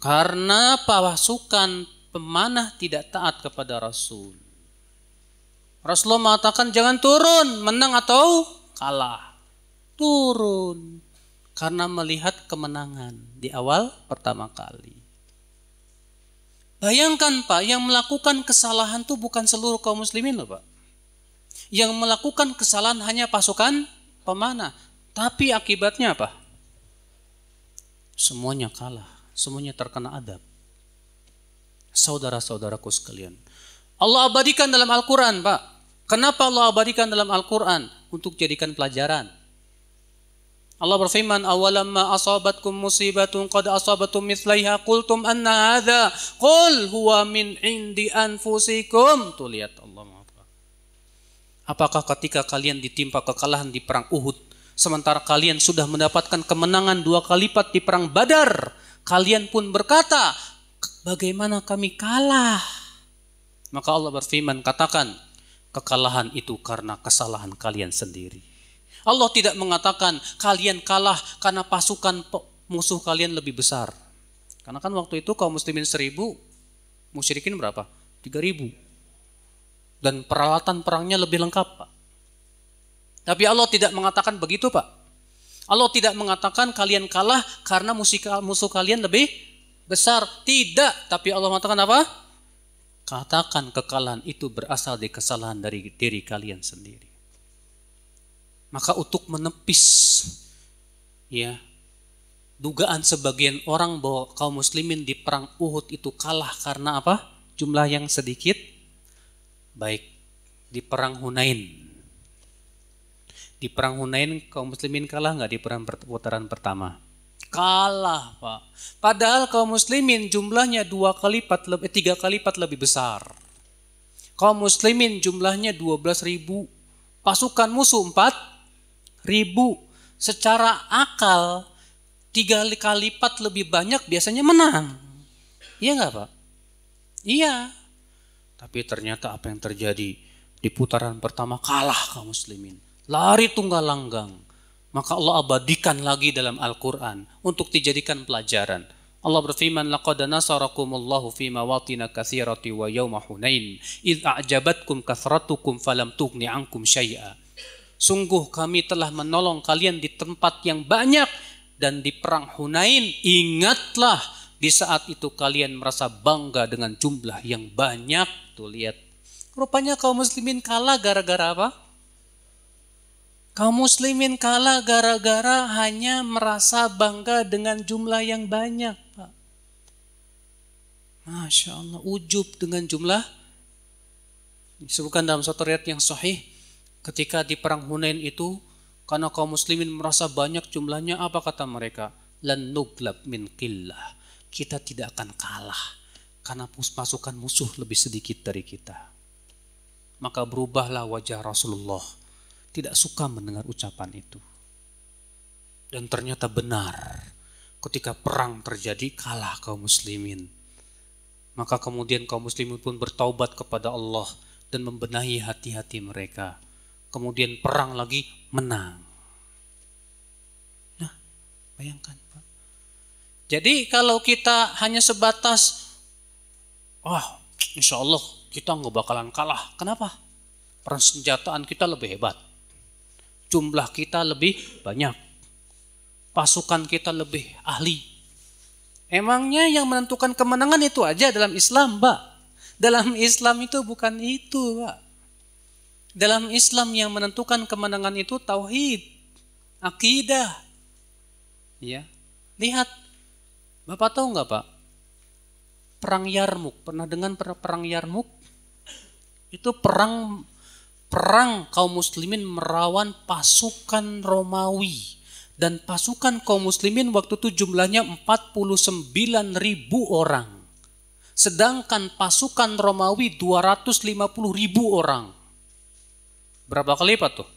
Karena pasukan pemanah tidak taat kepada Rasul. Rasulullah mengatakan jangan turun, menang atau kalah. Turun. Karena melihat kemenangan di awal pertama kali. Bayangkan Pak, yang melakukan kesalahan itu bukan seluruh kaum muslimin loh Pak. Yang melakukan kesalahan hanya pasukan pemana, Tapi akibatnya apa? Semuanya kalah, semuanya terkena adab. Saudara-saudaraku sekalian, Allah abadikan dalam Al-Quran, Pak. Kenapa Allah abadikan dalam Al-Quran? Untuk jadikan pelajaran. Allah berfirman, "Awalamma asabatkum musibatun qad asabatum mithlaiha qultum anna hadza qul huwa min indi anfusikum." Tuh lihat Allah Apakah ketika kalian ditimpa kekalahan di perang Uhud, sementara kalian sudah mendapatkan kemenangan dua kali lipat di perang Badar, kalian pun berkata, bagaimana kami kalah? Maka Allah berfirman, katakan, kekalahan itu karena kesalahan kalian sendiri. Allah tidak mengatakan kalian kalah karena pasukan musuh kalian lebih besar. Karena kan waktu itu kaum muslimin seribu, musyrikin berapa? Tiga ribu dan peralatan perangnya lebih lengkap, Pak. Tapi Allah tidak mengatakan begitu, Pak. Allah tidak mengatakan kalian kalah karena musuh musuh kalian lebih besar. Tidak, tapi Allah mengatakan apa? Katakan kekalahan itu berasal dari kesalahan dari diri kalian sendiri. Maka untuk menepis ya dugaan sebagian orang bahwa kaum muslimin di perang Uhud itu kalah karena apa? Jumlah yang sedikit baik di perang Hunain. Di perang Hunain kaum muslimin kalah nggak di perang putaran pertama? Kalah, Pak. Padahal kaum muslimin jumlahnya dua kali lipat lebih eh, tiga kali lipat lebih besar. Kaum muslimin jumlahnya ribu pasukan musuh ribu Secara akal tiga kali lipat lebih banyak biasanya menang. Iya nggak Pak? Iya, tapi ternyata apa yang terjadi di putaran pertama kalah kaum muslimin. Lari tunggal langgang. Maka Allah abadikan lagi dalam Al-Quran untuk dijadikan pelajaran. Allah berfirman laqad nasarakumullahu fi mawatin katsirati wa yauma hunain id a'jabatkum kathratukum falam tughni ankum syai'a Sungguh kami telah menolong kalian di tempat yang banyak dan di perang Hunain ingatlah di saat itu kalian merasa bangga dengan jumlah yang banyak. Tuh lihat. Rupanya kaum muslimin kalah gara-gara apa? Kaum muslimin kalah gara-gara hanya merasa bangga dengan jumlah yang banyak. Pak. Masya Allah, ujub dengan jumlah. Disebutkan dalam satu riwayat yang sahih. Ketika di perang Hunain itu, karena kaum muslimin merasa banyak jumlahnya, apa kata mereka? Lan nuglab min killah kita tidak akan kalah karena pasukan musuh lebih sedikit dari kita. Maka berubahlah wajah Rasulullah tidak suka mendengar ucapan itu. Dan ternyata benar ketika perang terjadi kalah kaum muslimin. Maka kemudian kaum muslimin pun bertaubat kepada Allah dan membenahi hati-hati mereka. Kemudian perang lagi menang. Nah, bayangkan jadi kalau kita hanya sebatas, wah oh, insya Allah kita nggak bakalan kalah. Kenapa? Persenjataan kita lebih hebat. Jumlah kita lebih banyak. Pasukan kita lebih ahli. Emangnya yang menentukan kemenangan itu aja dalam Islam, Mbak? Dalam Islam itu bukan itu, Pak. Dalam Islam yang menentukan kemenangan itu tauhid, akidah. Ya. Lihat Bapak tahu nggak Pak? Perang Yarmuk, pernah dengan perang Yarmuk? Itu perang perang kaum muslimin merawan pasukan Romawi dan pasukan kaum muslimin waktu itu jumlahnya 49 ribu orang. Sedangkan pasukan Romawi 250 ribu orang. Berapa kali lipat tuh?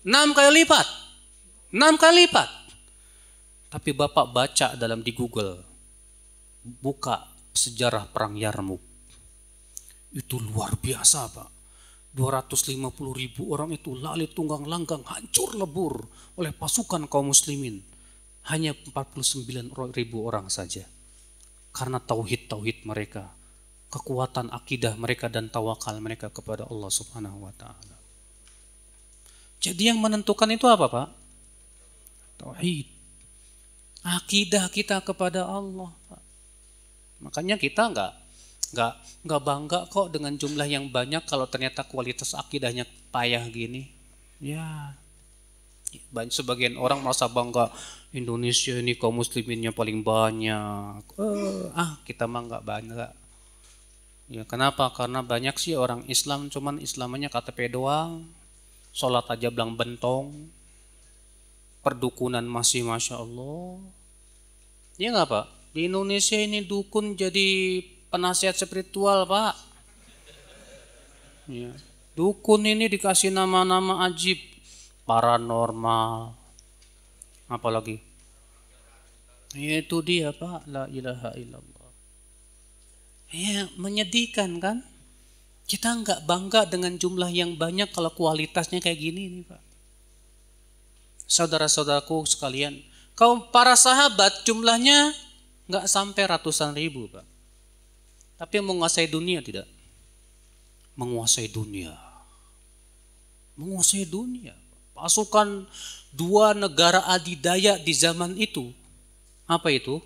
Enam kali lipat. Enam kali lipat. Tapi Bapak baca dalam di Google, buka sejarah perang Yarmuk. Itu luar biasa Pak. 250 ribu orang itu lali tunggang langgang hancur lebur oleh pasukan kaum muslimin. Hanya 49 ribu orang saja. Karena tauhid-tauhid mereka. Kekuatan akidah mereka dan tawakal mereka kepada Allah subhanahu wa ta'ala. Jadi yang menentukan itu apa Pak? Tauhid akidah kita kepada Allah. Makanya kita nggak nggak nggak bangga kok dengan jumlah yang banyak kalau ternyata kualitas akidahnya payah gini. Ya, banyak sebagian orang merasa bangga Indonesia ini kaum musliminnya paling banyak. Eh, ah kita mah nggak bangga. Ya kenapa? Karena banyak sih orang Islam cuman Islamnya KTP doang. Sholat aja bilang bentong perdukunan masih masya Allah. Ya nggak pak? Di Indonesia ini dukun jadi penasihat spiritual pak. Ya. Dukun ini dikasih nama-nama ajib, paranormal, apalagi. Iya, itu dia pak, la ilaha illallah. Ya, menyedihkan kan? Kita nggak bangga dengan jumlah yang banyak kalau kualitasnya kayak gini nih pak saudara-saudaraku sekalian, kaum para sahabat jumlahnya nggak sampai ratusan ribu, Pak. Tapi menguasai dunia tidak. Menguasai dunia. Menguasai dunia. Pasukan dua negara adidaya di zaman itu. Apa itu?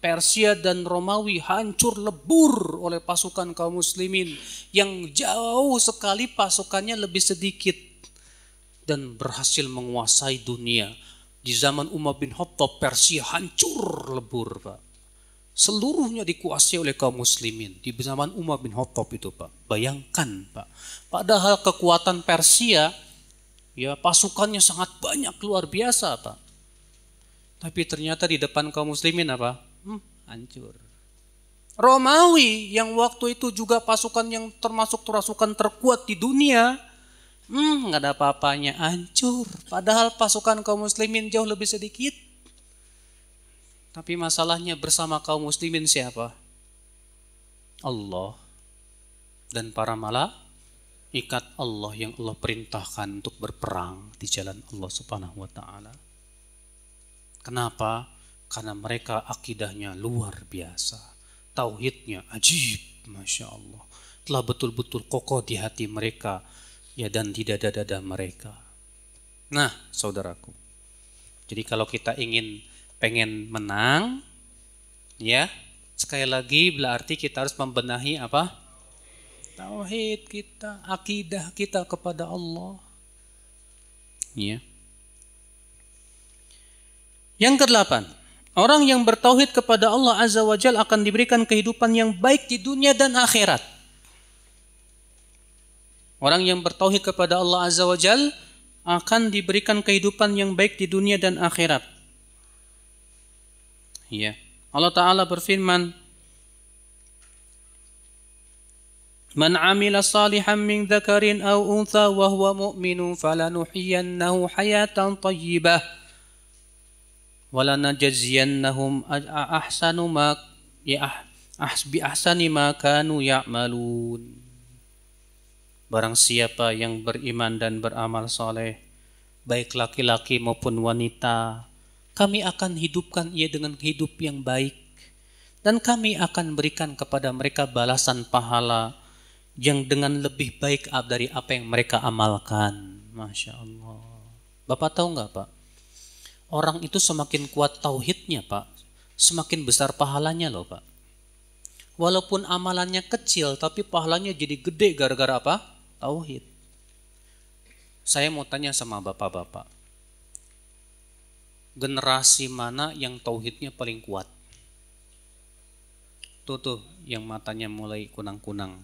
Persia dan Romawi hancur lebur oleh pasukan kaum muslimin yang jauh sekali pasukannya lebih sedikit dan berhasil menguasai dunia. Di zaman Umar bin Khattab Persia hancur lebur, Pak. Seluruhnya dikuasai oleh kaum muslimin di zaman Umar bin Khattab itu, Pak. Bayangkan, Pak. Padahal kekuatan Persia ya pasukannya sangat banyak luar biasa, Pak. Tapi ternyata di depan kaum muslimin apa? Hmm, hancur. Romawi yang waktu itu juga pasukan yang termasuk pasukan terkuat di dunia Hmm, nggak ada apa-apanya, hancur. Padahal pasukan kaum muslimin jauh lebih sedikit. Tapi masalahnya bersama kaum muslimin siapa? Allah dan para malah ikat Allah yang Allah perintahkan untuk berperang di jalan Allah Subhanahu wa taala. Kenapa? Karena mereka akidahnya luar biasa. Tauhidnya ajib, Masya Allah. Telah betul-betul kokoh di hati mereka ya dan tidak ada dada mereka. Nah, saudaraku. Jadi kalau kita ingin pengen menang, ya sekali lagi berarti kita harus membenahi apa? Tauhid kita, akidah kita kepada Allah. Ya. Yang kedelapan, orang yang bertauhid kepada Allah Azza wa Jal akan diberikan kehidupan yang baik di dunia dan akhirat. Orang yang bertauhid kepada Allah Azza wa Jal akan diberikan kehidupan yang baik di dunia dan akhirat. Ya. Allah Ta'ala berfirman, Man amila salihan min dhakarin aw untha wa huwa mu'minun falanuhiyannahu hayatan tayyibah wa ahsanu ma ya ah, bi ahsani ma kanu ya'malun. Barang siapa yang beriman dan beramal soleh, baik laki-laki maupun wanita, kami akan hidupkan ia dengan hidup yang baik. Dan kami akan berikan kepada mereka balasan pahala yang dengan lebih baik dari apa yang mereka amalkan. Masya Allah. Bapak tahu nggak Pak? Orang itu semakin kuat tauhidnya Pak, semakin besar pahalanya loh Pak. Walaupun amalannya kecil, tapi pahalanya jadi gede gara-gara apa? tauhid. Saya mau tanya sama bapak-bapak. Generasi mana yang tauhidnya paling kuat? Tuh tuh yang matanya mulai kunang-kunang.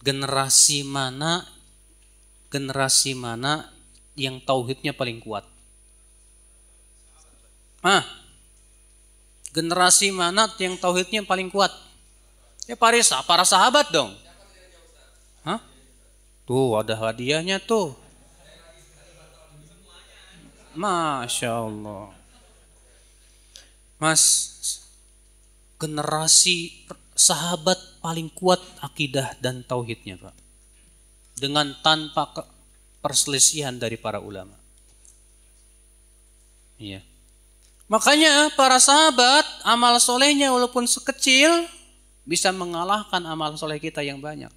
Generasi mana generasi mana yang tauhidnya paling kuat? Ah, generasi mana yang tauhidnya paling kuat? Ya para, para sahabat dong. Tuh ada hadiahnya tuh. Masya Allah. Mas, generasi sahabat paling kuat akidah dan tauhidnya Pak. Dengan tanpa perselisihan dari para ulama. Iya. Makanya para sahabat amal solehnya walaupun sekecil bisa mengalahkan amal soleh kita yang banyak.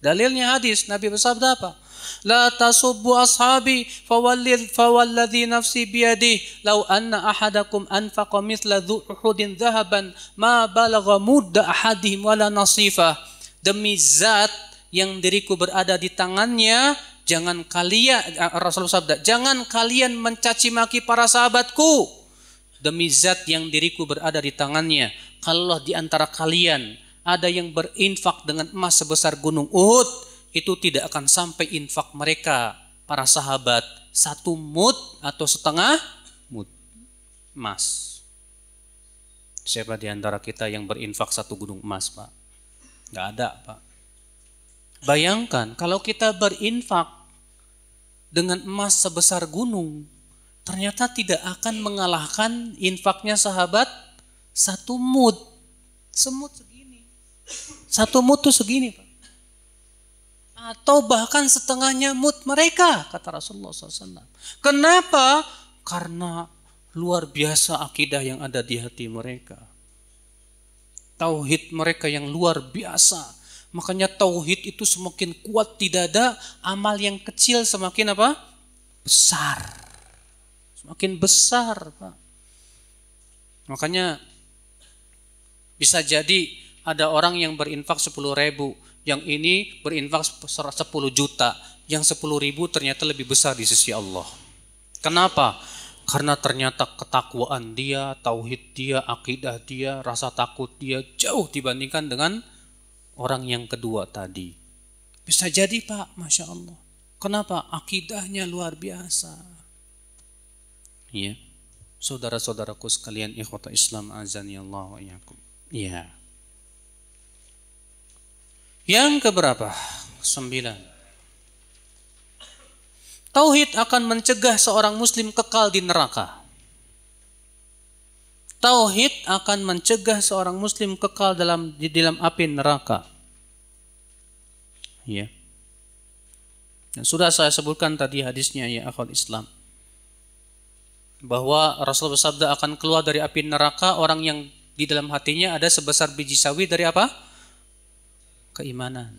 Dalilnya hadis, Nabi bersabda apa? La tasubbu ashabi fawallil fawalladhi nafsi biyadih law anna ahadakum anfaqa mithla dhuhudin dhahaban ma balagha mudda ahadihim wala nasifa demi zat yang diriku berada di tangannya jangan kalian eh, Rasulullah sabda jangan kalian mencaci maki para sahabatku demi zat yang diriku berada di tangannya kalau di antara kalian ada yang berinfak dengan emas sebesar gunung Uhud, itu tidak akan sampai infak mereka, para sahabat, satu mut atau setengah mut emas. Siapa di antara kita yang berinfak satu gunung emas, Pak? Nggak ada, Pak. Bayangkan kalau kita berinfak dengan emas sebesar gunung, ternyata tidak akan mengalahkan infaknya sahabat satu mut. Semut satu mut tuh segini Pak. Atau bahkan setengahnya mut mereka, kata Rasulullah SAW. Kenapa? Karena luar biasa akidah yang ada di hati mereka. Tauhid mereka yang luar biasa. Makanya tauhid itu semakin kuat tidak ada amal yang kecil semakin apa? Besar. Semakin besar, Pak. Makanya bisa jadi ada orang yang berinfak 10 ribu, yang ini berinfak 10 juta, yang 10 ribu ternyata lebih besar di sisi Allah. Kenapa? Karena ternyata ketakwaan dia, tauhid dia, akidah dia, rasa takut dia jauh dibandingkan dengan orang yang kedua tadi. Bisa jadi Pak, Masya Allah. Kenapa? Akidahnya luar biasa. Iya. Saudara-saudaraku sekalian ikhwata Islam azan ya Allah Ya. Iya. Yang keberapa? Sembilan. Tauhid akan mencegah seorang muslim kekal di neraka. Tauhid akan mencegah seorang muslim kekal dalam di dalam api neraka. Ya. Dan sudah saya sebutkan tadi hadisnya ya akal Islam bahwa Rasul bersabda akan keluar dari api neraka orang yang di dalam hatinya ada sebesar biji sawi dari apa? keimanan.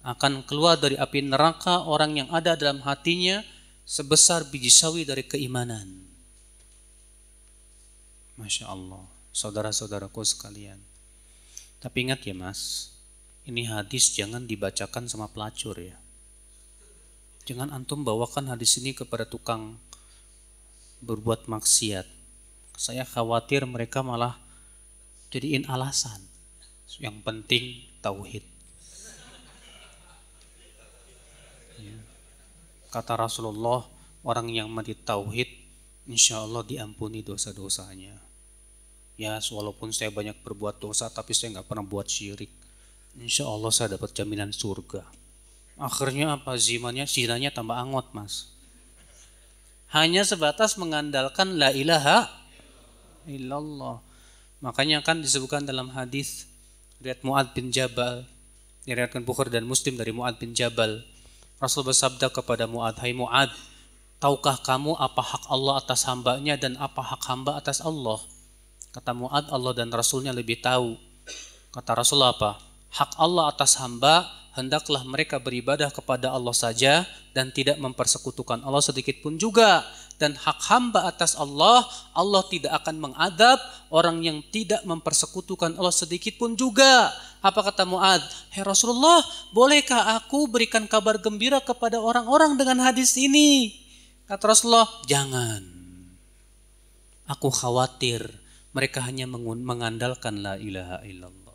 Akan keluar dari api neraka orang yang ada dalam hatinya sebesar biji sawi dari keimanan. Masya Allah, saudara-saudaraku sekalian. Tapi ingat ya mas, ini hadis jangan dibacakan sama pelacur ya. Jangan antum bawakan hadis ini kepada tukang berbuat maksiat. Saya khawatir mereka malah jadiin alasan. Yang penting tauhid. kata Rasulullah, orang yang mati tauhid, insya Allah diampuni dosa-dosanya. Ya, walaupun saya banyak berbuat dosa, tapi saya nggak pernah buat syirik. Insya Allah saya dapat jaminan surga. Akhirnya apa? Zimannya, zinanya tambah angot, mas. Hanya sebatas mengandalkan la ilaha illallah. Makanya kan disebutkan dalam hadis riat Mu'ad bin Jabal, riatkan Bukhari dan Muslim dari Mu'ad bin Jabal Rasul bersabda kepada Mu'ad, Hai Mu'ad, tahukah kamu apa hak Allah atas hambanya dan apa hak hamba atas Allah? Kata Mu'ad, Allah dan Rasulnya lebih tahu. Kata Rasul apa? Hak Allah atas hamba hendaklah mereka beribadah kepada Allah saja dan tidak mempersekutukan Allah sedikit pun juga dan hak hamba atas Allah Allah tidak akan mengadab orang yang tidak mempersekutukan Allah sedikit pun juga apa kata Muad Hei Rasulullah bolehkah aku berikan kabar gembira kepada orang-orang dengan hadis ini kata Rasulullah jangan aku khawatir mereka hanya mengandalkan la ilaha illallah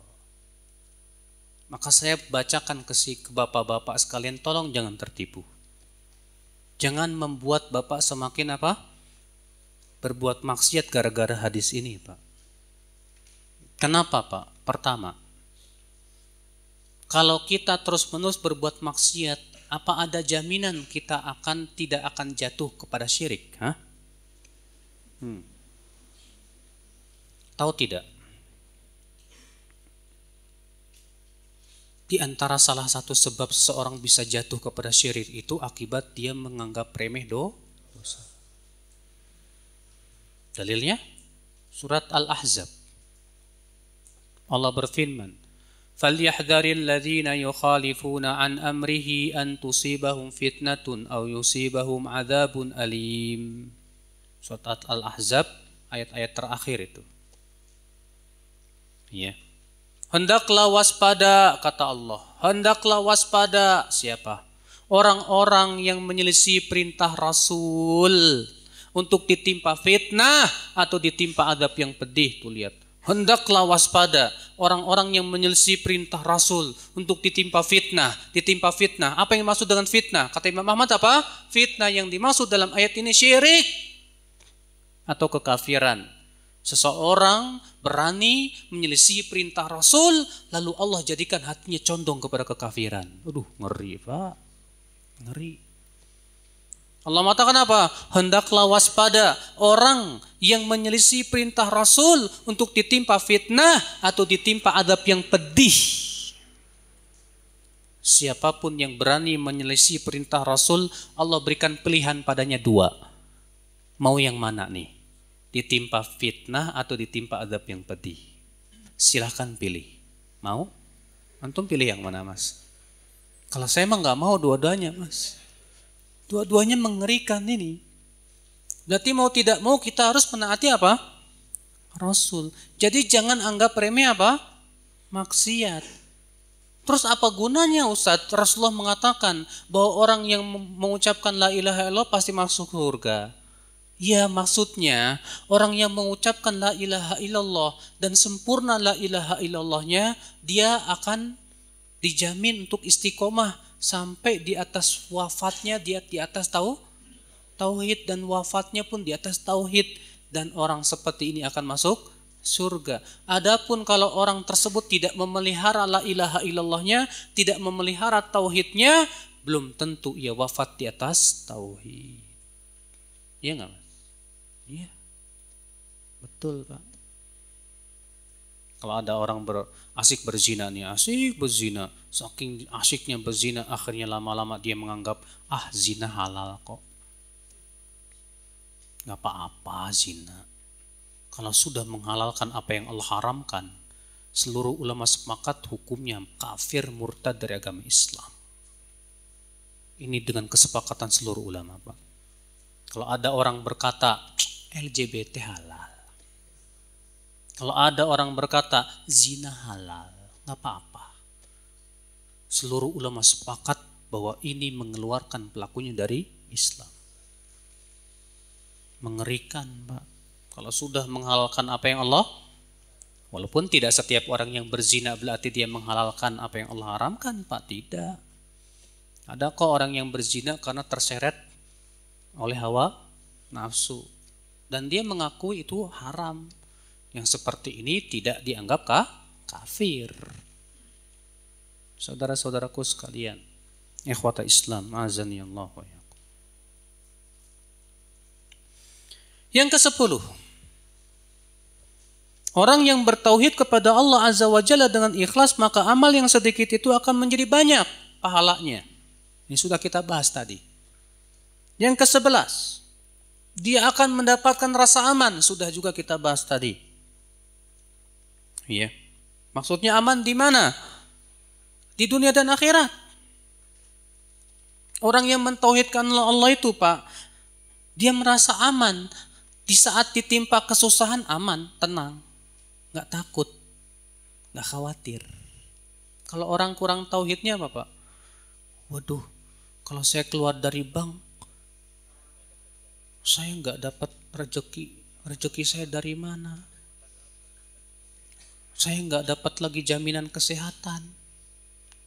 maka saya bacakan ke si ke bapak-bapak sekalian, tolong jangan tertipu. Jangan membuat bapak semakin apa? Berbuat maksiat gara-gara hadis ini, Pak. Kenapa, Pak? Pertama, kalau kita terus-menerus berbuat maksiat, apa ada jaminan kita akan tidak akan jatuh kepada syirik? Hah? Hmm. Tahu tidak? Di antara salah satu sebab seseorang bisa jatuh kepada syirik itu akibat dia menganggap remeh do dosa. Dalilnya surat Al-Ahzab. Allah berfirman, "Falyahdhari الَّذِينَ يُخَالِفُونَ عَنْ أَمْرِهِ أَنْ تُصِيبَهُمْ fitnatun أَوْ يُصِيبَهُمْ عَذَابٌ أَلِيمٌ Surat Al-Ahzab ayat-ayat terakhir itu. Ya. Yeah. Hendaklah waspada, kata Allah. Hendaklah waspada, siapa? Orang-orang yang menyelisih perintah Rasul untuk ditimpa fitnah atau ditimpa adab yang pedih, tuh lihat. Hendaklah waspada orang-orang yang menyelisih perintah Rasul untuk ditimpa fitnah, ditimpa fitnah. Apa yang dimaksud dengan fitnah? Kata Imam Ahmad apa? Fitnah yang dimaksud dalam ayat ini syirik atau kekafiran. Seseorang berani menyelisih perintah Rasul, lalu Allah jadikan hatinya condong kepada kekafiran. Aduh, ngeri pak. Ngeri. Allah mengatakan apa? Hendaklah waspada orang yang menyelisih perintah Rasul untuk ditimpa fitnah atau ditimpa adab yang pedih. Siapapun yang berani menyelisih perintah Rasul, Allah berikan pilihan padanya dua. Mau yang mana nih? ditimpa fitnah atau ditimpa adab yang pedih? Silahkan pilih. Mau? Antum pilih yang mana mas? Kalau saya emang nggak mau dua-duanya mas. Dua-duanya mengerikan ini. Berarti mau tidak mau kita harus menaati apa? Rasul. Jadi jangan anggap remeh apa? Maksiat. Terus apa gunanya Ustaz? Rasulullah mengatakan bahwa orang yang mengucapkan la ilaha illallah pasti masuk surga. Ya maksudnya orang yang mengucapkan la ilaha illallah dan sempurna la ilaha illallahnya dia akan dijamin untuk istiqomah sampai di atas wafatnya dia di atas tahu tauhid dan wafatnya pun di atas tauhid dan orang seperti ini akan masuk surga. Adapun kalau orang tersebut tidak memelihara la ilaha illallahnya, tidak memelihara tauhidnya, belum tentu ia wafat di atas tauhid. Iya enggak, Iya. Betul, Pak. Kalau ada orang ber, asik berzina nih, asik berzina, saking asiknya berzina, akhirnya lama-lama dia menganggap ah zina halal kok. Gak apa-apa zina. Kalau sudah menghalalkan apa yang Allah haramkan, seluruh ulama sepakat hukumnya kafir murtad dari agama Islam. Ini dengan kesepakatan seluruh ulama, Pak. Kalau ada orang berkata, LGBT halal. Kalau ada orang berkata zina halal, nggak apa-apa. Seluruh ulama sepakat bahwa ini mengeluarkan pelakunya dari Islam. Mengerikan, Pak. Kalau sudah menghalalkan apa yang Allah, walaupun tidak setiap orang yang berzina berarti dia menghalalkan apa yang Allah haramkan, Pak. Tidak. Ada kok orang yang berzina karena terseret oleh hawa nafsu dan dia mengakui itu haram. Yang seperti ini tidak dianggap kafir. Saudara-saudaraku sekalian, ikhwata Islam, azani Allah Yang ke-10. Orang yang bertauhid kepada Allah Azza wa Jalla dengan ikhlas, maka amal yang sedikit itu akan menjadi banyak pahalanya. Ini sudah kita bahas tadi. Yang ke-11 dia akan mendapatkan rasa aman. Sudah juga kita bahas tadi. Iya. Maksudnya aman di mana? Di dunia dan akhirat. Orang yang mentauhidkan Allah itu, Pak, dia merasa aman di saat ditimpa kesusahan aman, tenang, nggak takut, nggak khawatir. Kalau orang kurang tauhidnya apa, Pak? Waduh, kalau saya keluar dari bank, saya nggak dapat rezeki rezeki saya dari mana saya nggak dapat lagi jaminan kesehatan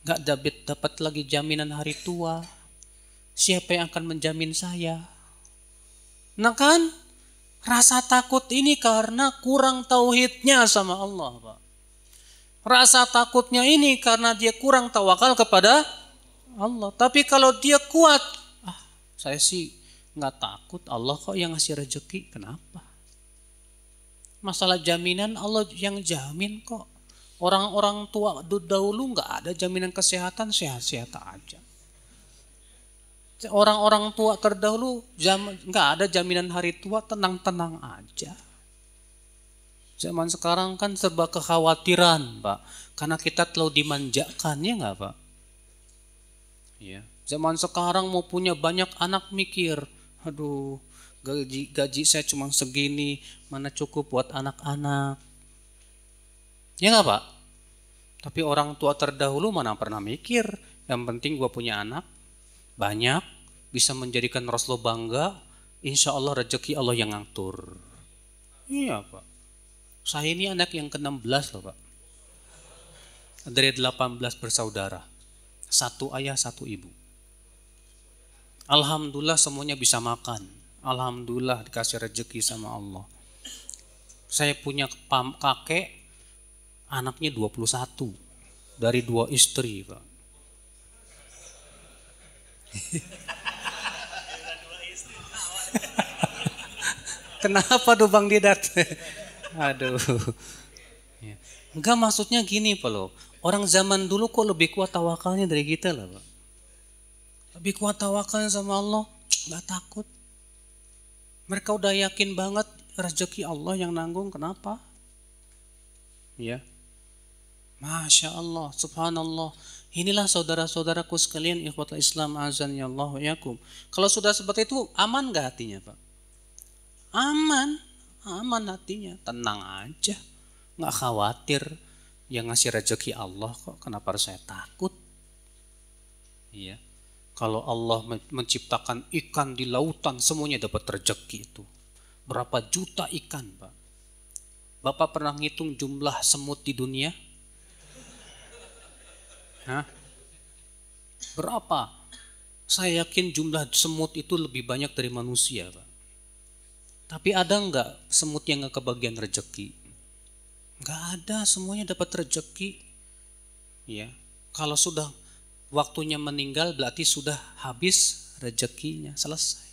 nggak dapat dapat lagi jaminan hari tua siapa yang akan menjamin saya nah kan rasa takut ini karena kurang tauhidnya sama Allah Pak rasa takutnya ini karena dia kurang tawakal kepada Allah tapi kalau dia kuat ah saya sih nggak takut Allah kok yang ngasih rezeki kenapa masalah jaminan Allah yang jamin kok orang-orang tua dahulu nggak ada jaminan kesehatan sehat-sehat aja orang-orang tua terdahulu jam, nggak ada jaminan hari tua tenang-tenang aja Zaman sekarang kan serba kekhawatiran, Pak. Karena kita terlalu dimanjakan, ya nggak, Pak? Ya. Zaman sekarang mau punya banyak anak mikir, aduh gaji gaji saya cuma segini mana cukup buat anak-anak ya nggak pak tapi orang tua terdahulu mana pernah mikir yang penting gue punya anak banyak bisa menjadikan Rasulullah bangga insya Allah rezeki Allah yang ngatur iya pak saya ini anak yang ke-16 loh pak dari 18 bersaudara satu ayah satu ibu Alhamdulillah semuanya bisa makan. Alhamdulillah dikasih rezeki sama Allah. Saya punya kakek anaknya 21 dari dua istri, Pak. *laughs* Kenapa tuh Bang Didat? *laughs* Aduh. Ya. Enggak maksudnya gini Pak loh. Orang zaman dulu kok lebih kuat tawakalnya dari kita lah Pak. Lebih kuat tawakan sama Allah, nggak takut. Mereka udah yakin banget rezeki Allah yang nanggung, kenapa? Ya. Masya Allah, subhanallah. Inilah saudara-saudaraku sekalian ikhwatul Islam azan ya Allah yakum. Kalau sudah seperti itu aman gak hatinya Pak? Aman, aman hatinya, tenang aja, nggak khawatir. Yang ngasih rezeki Allah kok, kenapa harus saya takut? Iya. Kalau Allah menciptakan ikan di lautan semuanya dapat rezeki itu. Berapa juta ikan, Pak? Bapak pernah ngitung jumlah semut di dunia? Hah? Berapa? Saya yakin jumlah semut itu lebih banyak dari manusia, Pak. Tapi ada enggak semut yang nggak kebagian rezeki? Enggak ada, semuanya dapat rezeki. Ya, kalau sudah waktunya meninggal berarti sudah habis rezekinya, selesai.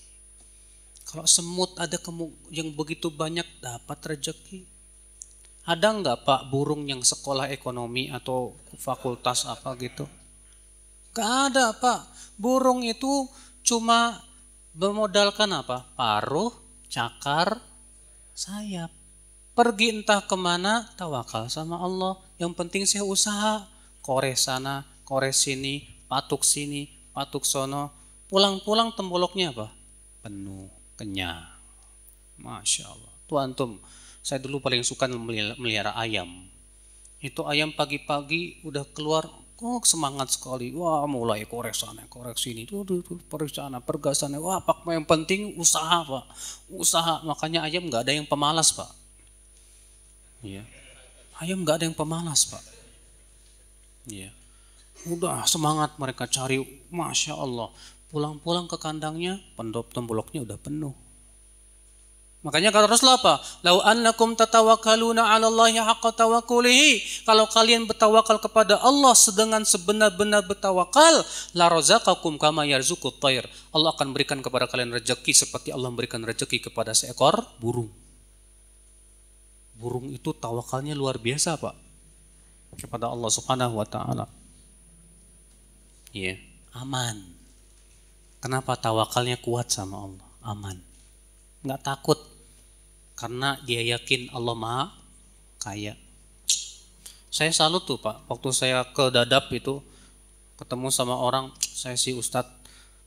Kalau semut ada yang begitu banyak dapat rezeki. Ada nggak Pak burung yang sekolah ekonomi atau fakultas apa gitu? Gak ada Pak. Burung itu cuma bermodalkan apa? Paruh, cakar, sayap. Pergi entah kemana, tawakal sama Allah. Yang penting saya usaha, kore sana, koreksi sini, patuk sini, patuk sono. Pulang-pulang temboloknya apa? Penuh, kenyang. Masya Allah. Tuh antum, saya dulu paling suka melihara ayam. Itu ayam pagi-pagi udah keluar, kok semangat sekali. Wah mulai korek sana, korek sini, tuh, tuh, tuh pergi sana, pergas sana. Wah pak, yang penting usaha pak, usaha. Makanya ayam gak ada yang pemalas pak. Iya. Ayam gak ada yang pemalas pak. Iya udah semangat mereka cari, masya Allah. Pulang-pulang ke kandangnya, pendop temboloknya udah penuh. Makanya kata Rasulullah apa? Lau annakum tatawakaluna 'ala Allahi haqqa tawakulihi. Kalau kalian bertawakal kepada Allah sedengan sebenar-benar bertawakal, la razaqakum kama yarzuku Allah akan berikan kepada kalian rezeki seperti Allah memberikan rezeki kepada seekor burung. Burung itu tawakalnya luar biasa, Pak. Kepada Allah Subhanahu wa taala ya aman. Kenapa tawakalnya kuat sama Allah? Aman. Nggak takut karena dia yakin Allah Maha kaya. Saya salut tuh Pak, waktu saya ke Dadap itu ketemu sama orang, saya si Ustadz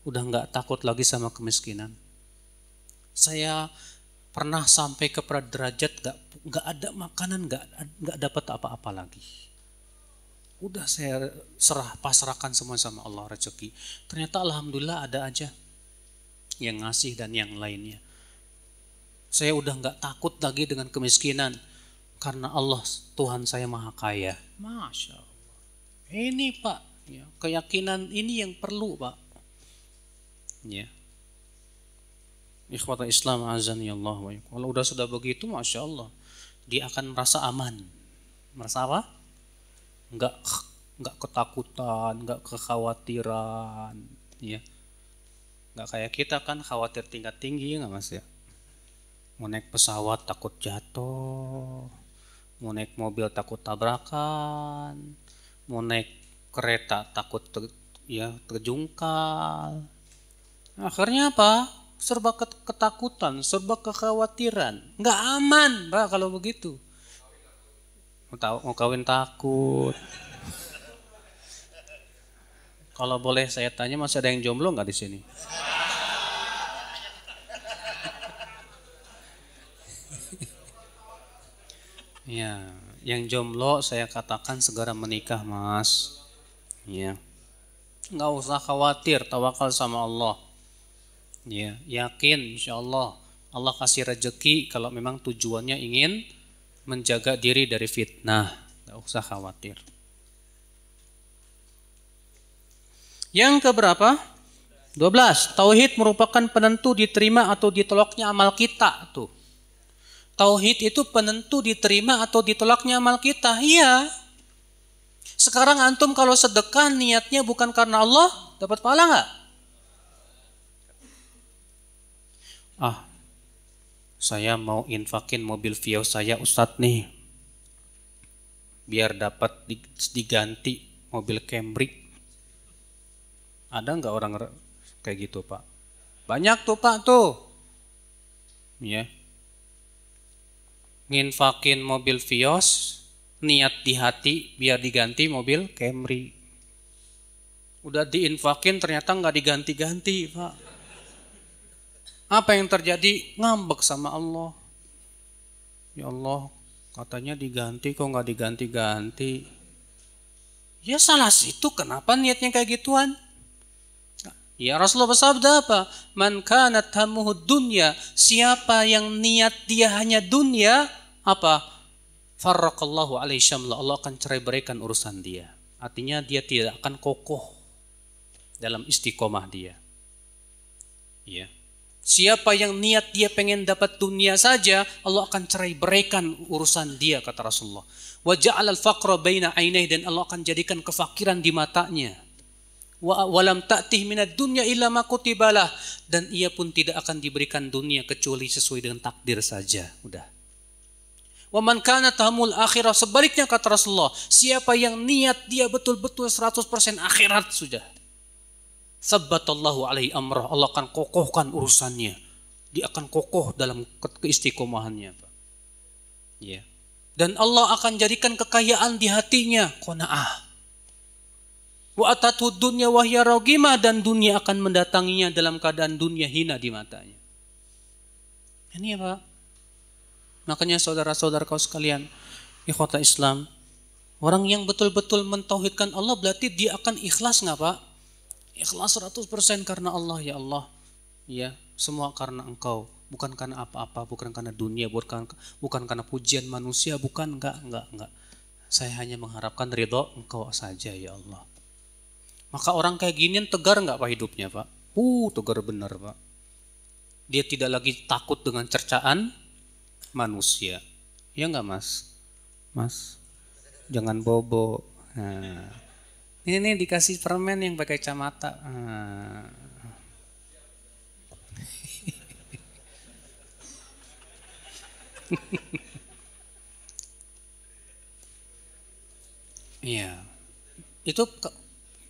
udah nggak takut lagi sama kemiskinan. Saya pernah sampai ke derajat nggak nggak ada makanan nggak nggak dapat apa-apa lagi udah saya serah pasrahkan semua sama Allah rezeki. Ternyata alhamdulillah ada aja yang ngasih dan yang lainnya. Saya udah nggak takut lagi dengan kemiskinan karena Allah Tuhan saya maha kaya. Masya Allah. Ini Pak, ya, keyakinan ini yang perlu Pak. Ya. Ikhwata Islam azan ya Allah. Ya. Kalau udah sudah begitu, masya Allah, dia akan merasa aman. Merasa apa? nggak nggak ketakutan nggak kekhawatiran ya nggak kayak kita kan khawatir tingkat tinggi ya nggak mas ya mau naik pesawat takut jatuh mau naik mobil takut tabrakan mau naik kereta takut ter, ya terjungkal akhirnya apa serba ketakutan serba kekhawatiran nggak aman pak kalau begitu mau mau kawin takut kalau boleh saya tanya masih ada yang jomblo nggak di sini *laughs* ya yang jomblo saya katakan segera menikah mas ya nggak usah khawatir tawakal sama Allah ya yakin insya Allah Allah kasih rejeki kalau memang tujuannya ingin menjaga diri dari fitnah. Tidak usah khawatir. Yang keberapa? 12. Tauhid merupakan penentu diterima atau ditolaknya amal kita tuh. Tauhid itu penentu diterima atau ditolaknya amal kita. Iya. Sekarang antum kalau sedekah niatnya bukan karena Allah, dapat pahala nggak? Ah, saya mau infakin mobil Vios saya Ustadz nih biar dapat diganti mobil Camry ada nggak orang kayak gitu pak banyak tuh pak tuh ya yeah. nginfakin mobil Vios niat di hati biar diganti mobil Camry udah diinfakin ternyata nggak diganti-ganti pak apa yang terjadi? Ngambek sama Allah. Ya Allah, katanya diganti kok nggak diganti-ganti. Ya salah situ kenapa niatnya kayak gituan? Ya Rasulullah bersabda apa? Man kanat tamuhu dunya. Siapa yang niat dia hanya dunia, apa? Farraqallahu alaihi syamla. Allah akan cerai berikan urusan dia. Artinya dia tidak akan kokoh dalam istiqomah dia. Ya. Siapa yang niat dia pengen dapat dunia saja, Allah akan cerai berikan urusan dia, kata Rasulullah. Wajah al faqra baina ainai dan Allah akan jadikan kefakiran di matanya. Wa walam ta'tih minat dunya illa ma bala dan ia pun tidak akan diberikan dunia kecuali sesuai dengan takdir saja. Udah. Wa man kana tahmul akhirah sebaliknya kata Rasulullah, siapa yang niat dia betul-betul 100% akhirat sudah Sabbatallahu alaihi amrah. Allah akan kokohkan urusannya. Dia akan kokoh dalam keistiqomahannya. Ya. Dan Allah akan jadikan kekayaan di hatinya. Kona'ah. Wa atatu dunya wahya rogima. Dan dunia akan mendatanginya dalam keadaan dunia hina di matanya. Ini ya Pak. Makanya saudara-saudara kau sekalian. Ikhwata Islam. Orang yang betul-betul mentauhidkan Allah berarti dia akan ikhlas nggak Pak? Ikhlas 100% karena Allah ya Allah. Ya, semua karena Engkau, bukan karena apa-apa, bukan karena dunia, bukan bukan karena pujian manusia, bukan enggak, enggak, enggak. Saya hanya mengharapkan ridho Engkau saja ya Allah. Maka orang kayak gini yang tegar enggak Pak hidupnya, Pak? Uh, tegar benar, Pak. Dia tidak lagi takut dengan cercaan manusia. Ya enggak, Mas? Mas, jangan bobo. Nah. Ini nih dikasih permen yang pakai kacamata. Hmm. Ah. *laughs* Iya. Itu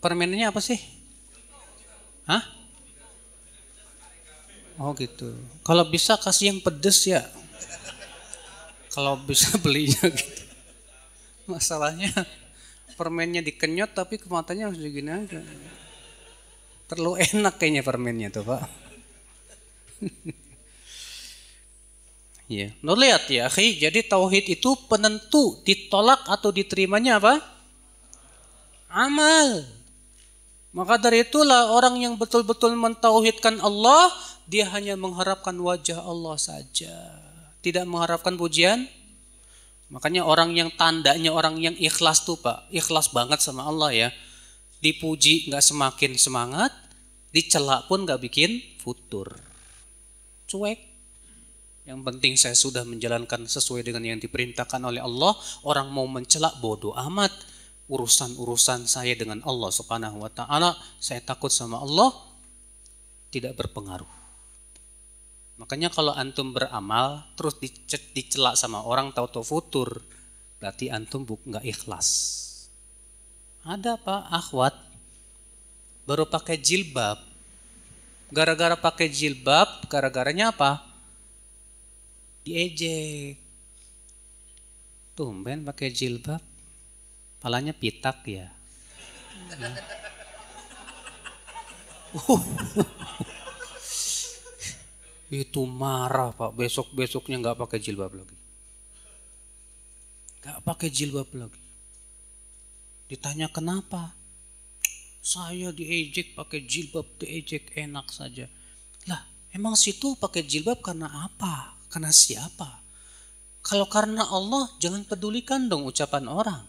permennya apa sih? Hah? Oh gitu. Kalau bisa kasih yang pedes ya. Kalau bisa *laughs* belinya gitu. Masalahnya permennya dikenyot tapi kematanya harus begini aja. Terlalu enak kayaknya permennya tuh Pak. *laughs* ya, lo lihat ya, akhi. Jadi tauhid itu penentu ditolak atau diterimanya apa? Amal. Maka dari itulah orang yang betul-betul mentauhidkan Allah, dia hanya mengharapkan wajah Allah saja. Tidak mengharapkan pujian Makanya orang yang tandanya orang yang ikhlas tuh Pak, ikhlas banget sama Allah ya. Dipuji nggak semakin semangat, dicela pun nggak bikin futur. Cuek. Yang penting saya sudah menjalankan sesuai dengan yang diperintahkan oleh Allah. Orang mau mencelak bodoh amat. Urusan-urusan saya dengan Allah subhanahu wa ta'ala. Saya takut sama Allah. Tidak berpengaruh. Makanya kalau antum beramal terus dicelak sama orang tahu-tahu futur, berarti antum buk nggak ikhlas. Ada apa akhwat baru pakai jilbab. Gara-gara pakai jilbab, gara-garanya apa? Diejek. Tumben pakai jilbab, palanya pitak ya. *laughs* Uh. *laughs* Itu marah Pak, besok-besoknya nggak pakai jilbab lagi. Nggak pakai jilbab lagi. Ditanya kenapa? Saya diejek pakai jilbab, diejek enak saja. Lah, emang situ pakai jilbab karena apa? Karena siapa? Kalau karena Allah, jangan pedulikan dong ucapan orang.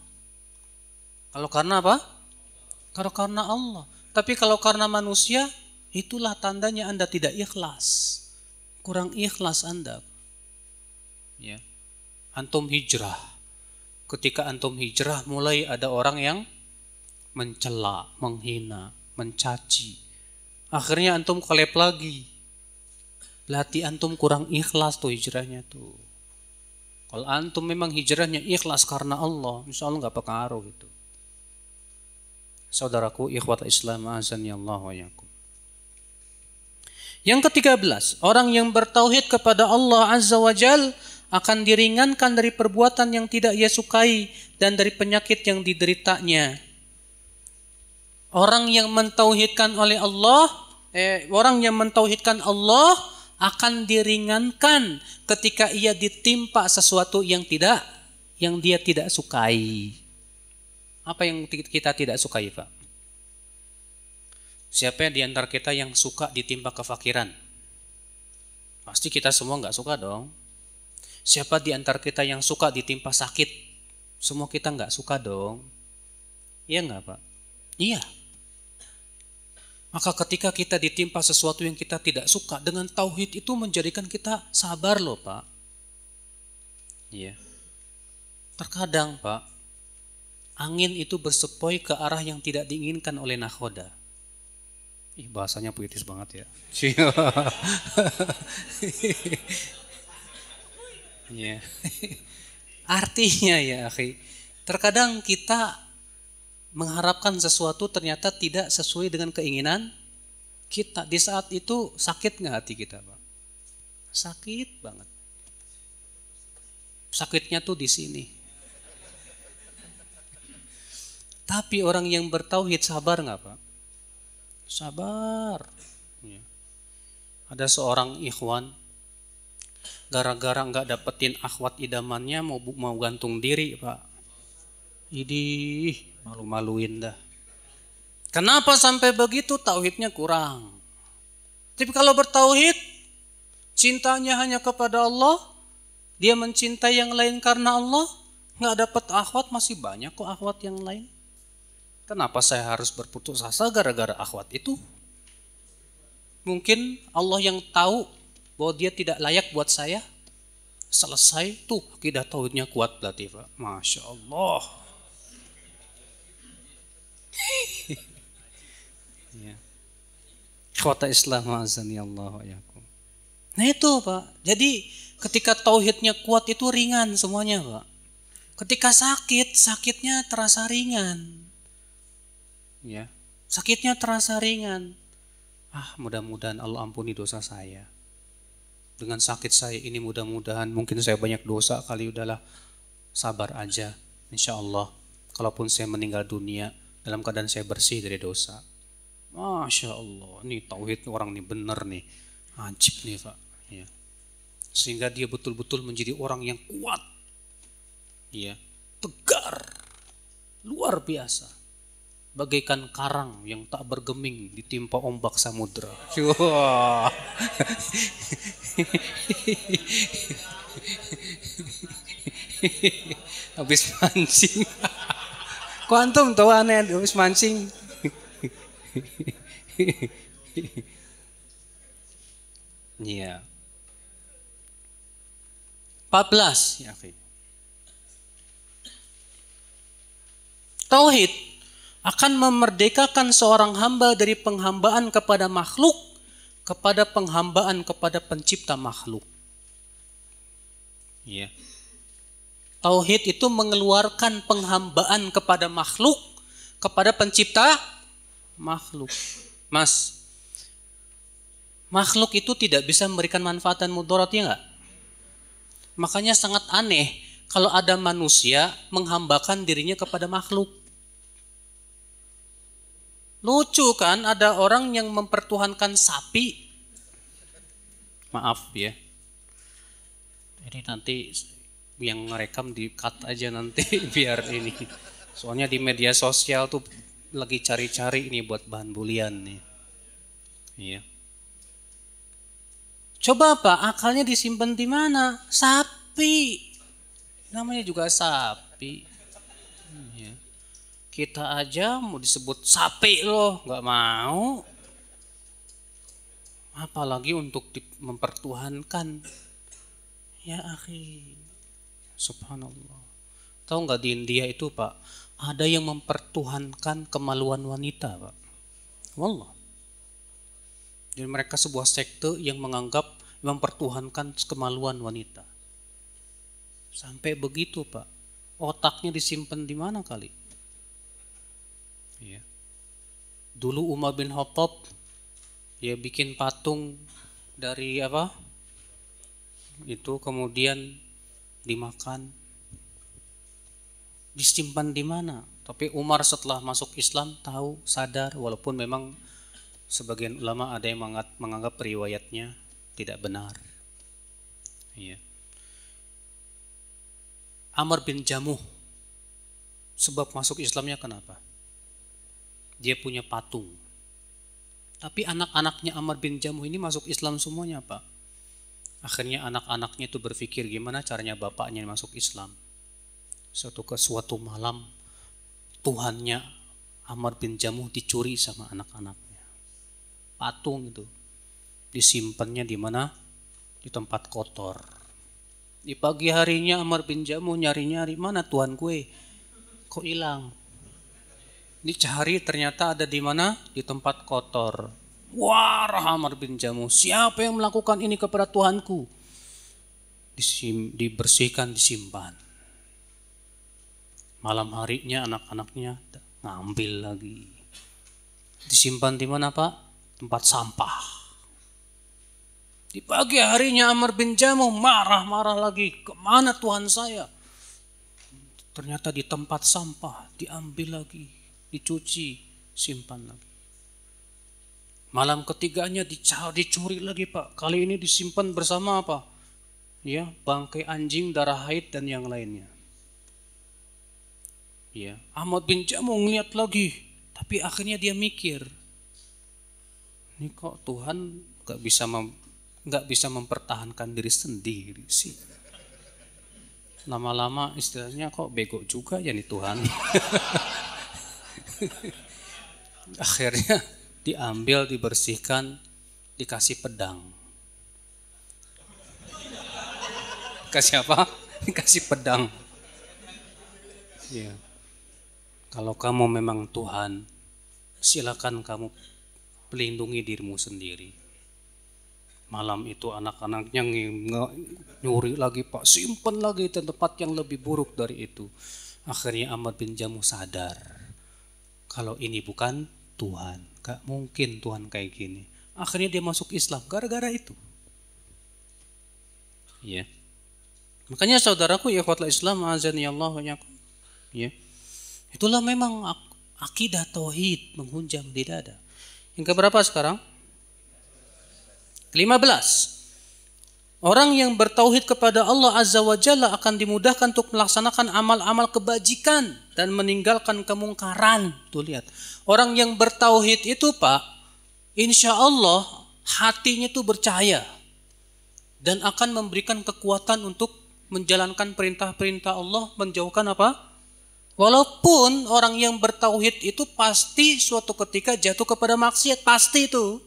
Kalau karena apa? Kalau karena Allah. Tapi kalau karena manusia, itulah tandanya Anda tidak ikhlas kurang ikhlas Anda. Ya. Antum hijrah. Ketika antum hijrah mulai ada orang yang mencela, menghina, mencaci. Akhirnya antum kelep lagi. Berarti antum kurang ikhlas tuh hijrahnya tuh. Kalau antum memang hijrahnya ikhlas karena Allah, insya Allah nggak pengaruh gitu. Saudaraku, ikhwat Islam azan ya Allah wa ya yang ketiga belas, orang yang bertauhid kepada Allah Azza wa Jal akan diringankan dari perbuatan yang tidak ia sukai dan dari penyakit yang dideritanya. Orang yang mentauhidkan oleh Allah, eh, orang yang mentauhidkan Allah akan diringankan ketika ia ditimpa sesuatu yang tidak yang dia tidak sukai. Apa yang kita tidak sukai, Pak? Siapa yang diantar kita yang suka ditimpa kefakiran? Pasti kita semua nggak suka dong. Siapa diantar kita yang suka ditimpa sakit? Semua kita nggak suka dong. Iya nggak Pak? Iya. Maka ketika kita ditimpa sesuatu yang kita tidak suka, dengan tauhid itu menjadikan kita sabar loh Pak. Iya. Terkadang Pak, angin itu bersepoi ke arah yang tidak diinginkan oleh nahoda. Ih, bahasanya puitis banget ya. *laughs* Iya. Artinya ya, akhi, terkadang kita mengharapkan sesuatu ternyata tidak sesuai dengan keinginan kita. Di saat itu sakit nggak hati kita, Pak? Sakit banget. Sakitnya tuh di sini. Tapi orang yang bertauhid sabar nggak, Pak? sabar. Ya. Ada seorang ikhwan gara-gara nggak dapetin akhwat idamannya mau mau gantung diri pak. Ini malu-maluin dah. Kenapa sampai begitu tauhidnya kurang? Tapi kalau bertauhid, cintanya hanya kepada Allah, dia mencintai yang lain karena Allah, nggak dapat akhwat masih banyak kok akhwat yang lain. Kenapa saya harus berputus asa gara-gara akhwat itu? Mungkin Allah yang tahu bahwa dia tidak layak buat saya. Selesai tuh tidak tauhidnya kuat berarti Pak. Masya Allah. *laughs* ya. Islam azani Allah ya. Nah itu Pak. Jadi ketika tauhidnya kuat itu ringan semuanya Pak. Ketika sakit, sakitnya terasa ringan ya sakitnya terasa ringan. Ah, mudah-mudahan Allah ampuni dosa saya. Dengan sakit saya ini mudah-mudahan mungkin saya banyak dosa kali udahlah sabar aja. Insya Allah, kalaupun saya meninggal dunia dalam keadaan saya bersih dari dosa. Masya Allah, ini tauhid orang ini benar nih, ajib nih pak. Ya. Sehingga dia betul-betul menjadi orang yang kuat, ya, tegar, luar biasa bagaikan karang yang tak bergeming ditimpa ombak samudra. habis mancing. Kok antum tahu aneh habis mancing? Iya. 14 ya, Tauhid akan memerdekakan seorang hamba dari penghambaan kepada makhluk kepada penghambaan kepada pencipta makhluk. Ya. Tauhid itu mengeluarkan penghambaan kepada makhluk kepada pencipta makhluk. Mas, makhluk itu tidak bisa memberikan manfaat dan mudarat ya enggak? Makanya sangat aneh kalau ada manusia menghambakan dirinya kepada makhluk. Lucu kan ada orang yang mempertuhankan sapi. Maaf ya. Ini nanti yang merekam di cut aja nanti *laughs* biar ini. Soalnya di media sosial tuh lagi cari-cari ini buat bahan bulian nih. Iya. Coba apa? Akalnya disimpan di mana? Sapi. Namanya juga sapi. Kita aja mau disebut sapi loh, nggak mau. Apalagi untuk mempertuhankan. Ya akhi, subhanallah. Tahu nggak di India itu pak, ada yang mempertuhankan kemaluan wanita pak. Wallah. Jadi mereka sebuah sekte yang menganggap mempertuhankan kemaluan wanita. Sampai begitu, Pak. Otaknya disimpan di mana kali? Ya. Dulu Umar bin Khattab ya bikin patung dari apa? Itu kemudian dimakan. Disimpan di mana? Tapi Umar setelah masuk Islam tahu, sadar walaupun memang sebagian ulama ada yang menganggap riwayatnya tidak benar. Ya. Amr bin Jamuh sebab masuk Islamnya kenapa? dia punya patung. Tapi anak-anaknya Amr bin Jamuh ini masuk Islam semuanya, Pak. Akhirnya anak-anaknya itu berpikir gimana caranya bapaknya masuk Islam. Suatu ke suatu malam Tuhannya Amr bin Jamuh dicuri sama anak-anaknya. Patung itu disimpannya di mana? Di tempat kotor. Di pagi harinya Amr bin Jamuh nyari-nyari, mana Tuhan gue? Kok hilang? Ini cahari ternyata ada di mana? Di tempat kotor. Wah, Rahamar bin Jamu, siapa yang melakukan ini kepada Tuhanku? Disim, dibersihkan, disimpan. Malam harinya anak-anaknya ngambil lagi. Disimpan di mana Pak? Tempat sampah. Di pagi harinya Amr bin Jamu marah-marah lagi. Kemana Tuhan saya? Ternyata di tempat sampah diambil lagi dicuci, simpan lagi. Malam ketiganya dicari, dicuri lagi pak. Kali ini disimpan bersama apa? Ya, bangkai anjing, darah haid dan yang lainnya. Ya, Ahmad bin Jamu ngeliat lagi, tapi akhirnya dia mikir, ini kok Tuhan nggak bisa mem, gak bisa mempertahankan diri sendiri sih. Lama-lama istilahnya kok bego juga ya nih Tuhan. *laughs* *laughs* Akhirnya diambil, dibersihkan, dikasih pedang. Kasih apa? *laughs* kasih pedang. Ya. Kalau kamu memang Tuhan, silakan kamu pelindungi dirimu sendiri. Malam itu anak-anaknya nyuri lagi, Pak, simpen lagi di tempat yang lebih buruk dari itu. Akhirnya Ahmad bin Jamu sadar kalau ini bukan Tuhan. Gak mungkin Tuhan kayak gini. Akhirnya dia masuk Islam gara-gara itu. Ya. Makanya saudaraku ya kuatlah Islam ya Allah Ya. Itulah memang akidah tauhid menghunjam di dada. Yang keberapa sekarang? Kelima belas. Orang yang bertauhid kepada Allah Azza wa Jalla akan dimudahkan untuk melaksanakan amal-amal kebajikan dan meninggalkan kemungkaran. Tuh lihat. Orang yang bertauhid itu Pak, insya Allah hatinya itu bercahaya Dan akan memberikan kekuatan untuk menjalankan perintah-perintah Allah, menjauhkan apa? Walaupun orang yang bertauhid itu pasti suatu ketika jatuh kepada maksiat, pasti itu.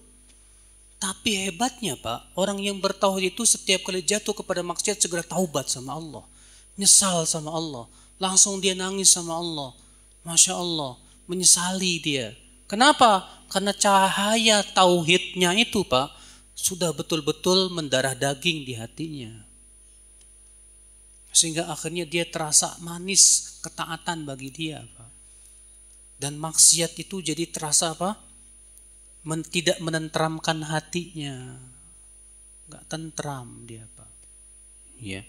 Tapi hebatnya Pak, orang yang bertauhid itu setiap kali jatuh kepada maksiat segera taubat sama Allah. Nyesal sama Allah. Langsung dia nangis sama Allah. Masya Allah, menyesali dia. Kenapa? Karena cahaya tauhidnya itu Pak, sudah betul-betul mendarah daging di hatinya. Sehingga akhirnya dia terasa manis ketaatan bagi dia Pak. Dan maksiat itu jadi terasa apa? Men, tidak menentramkan hatinya. Gak tentram dia Pak. Ya.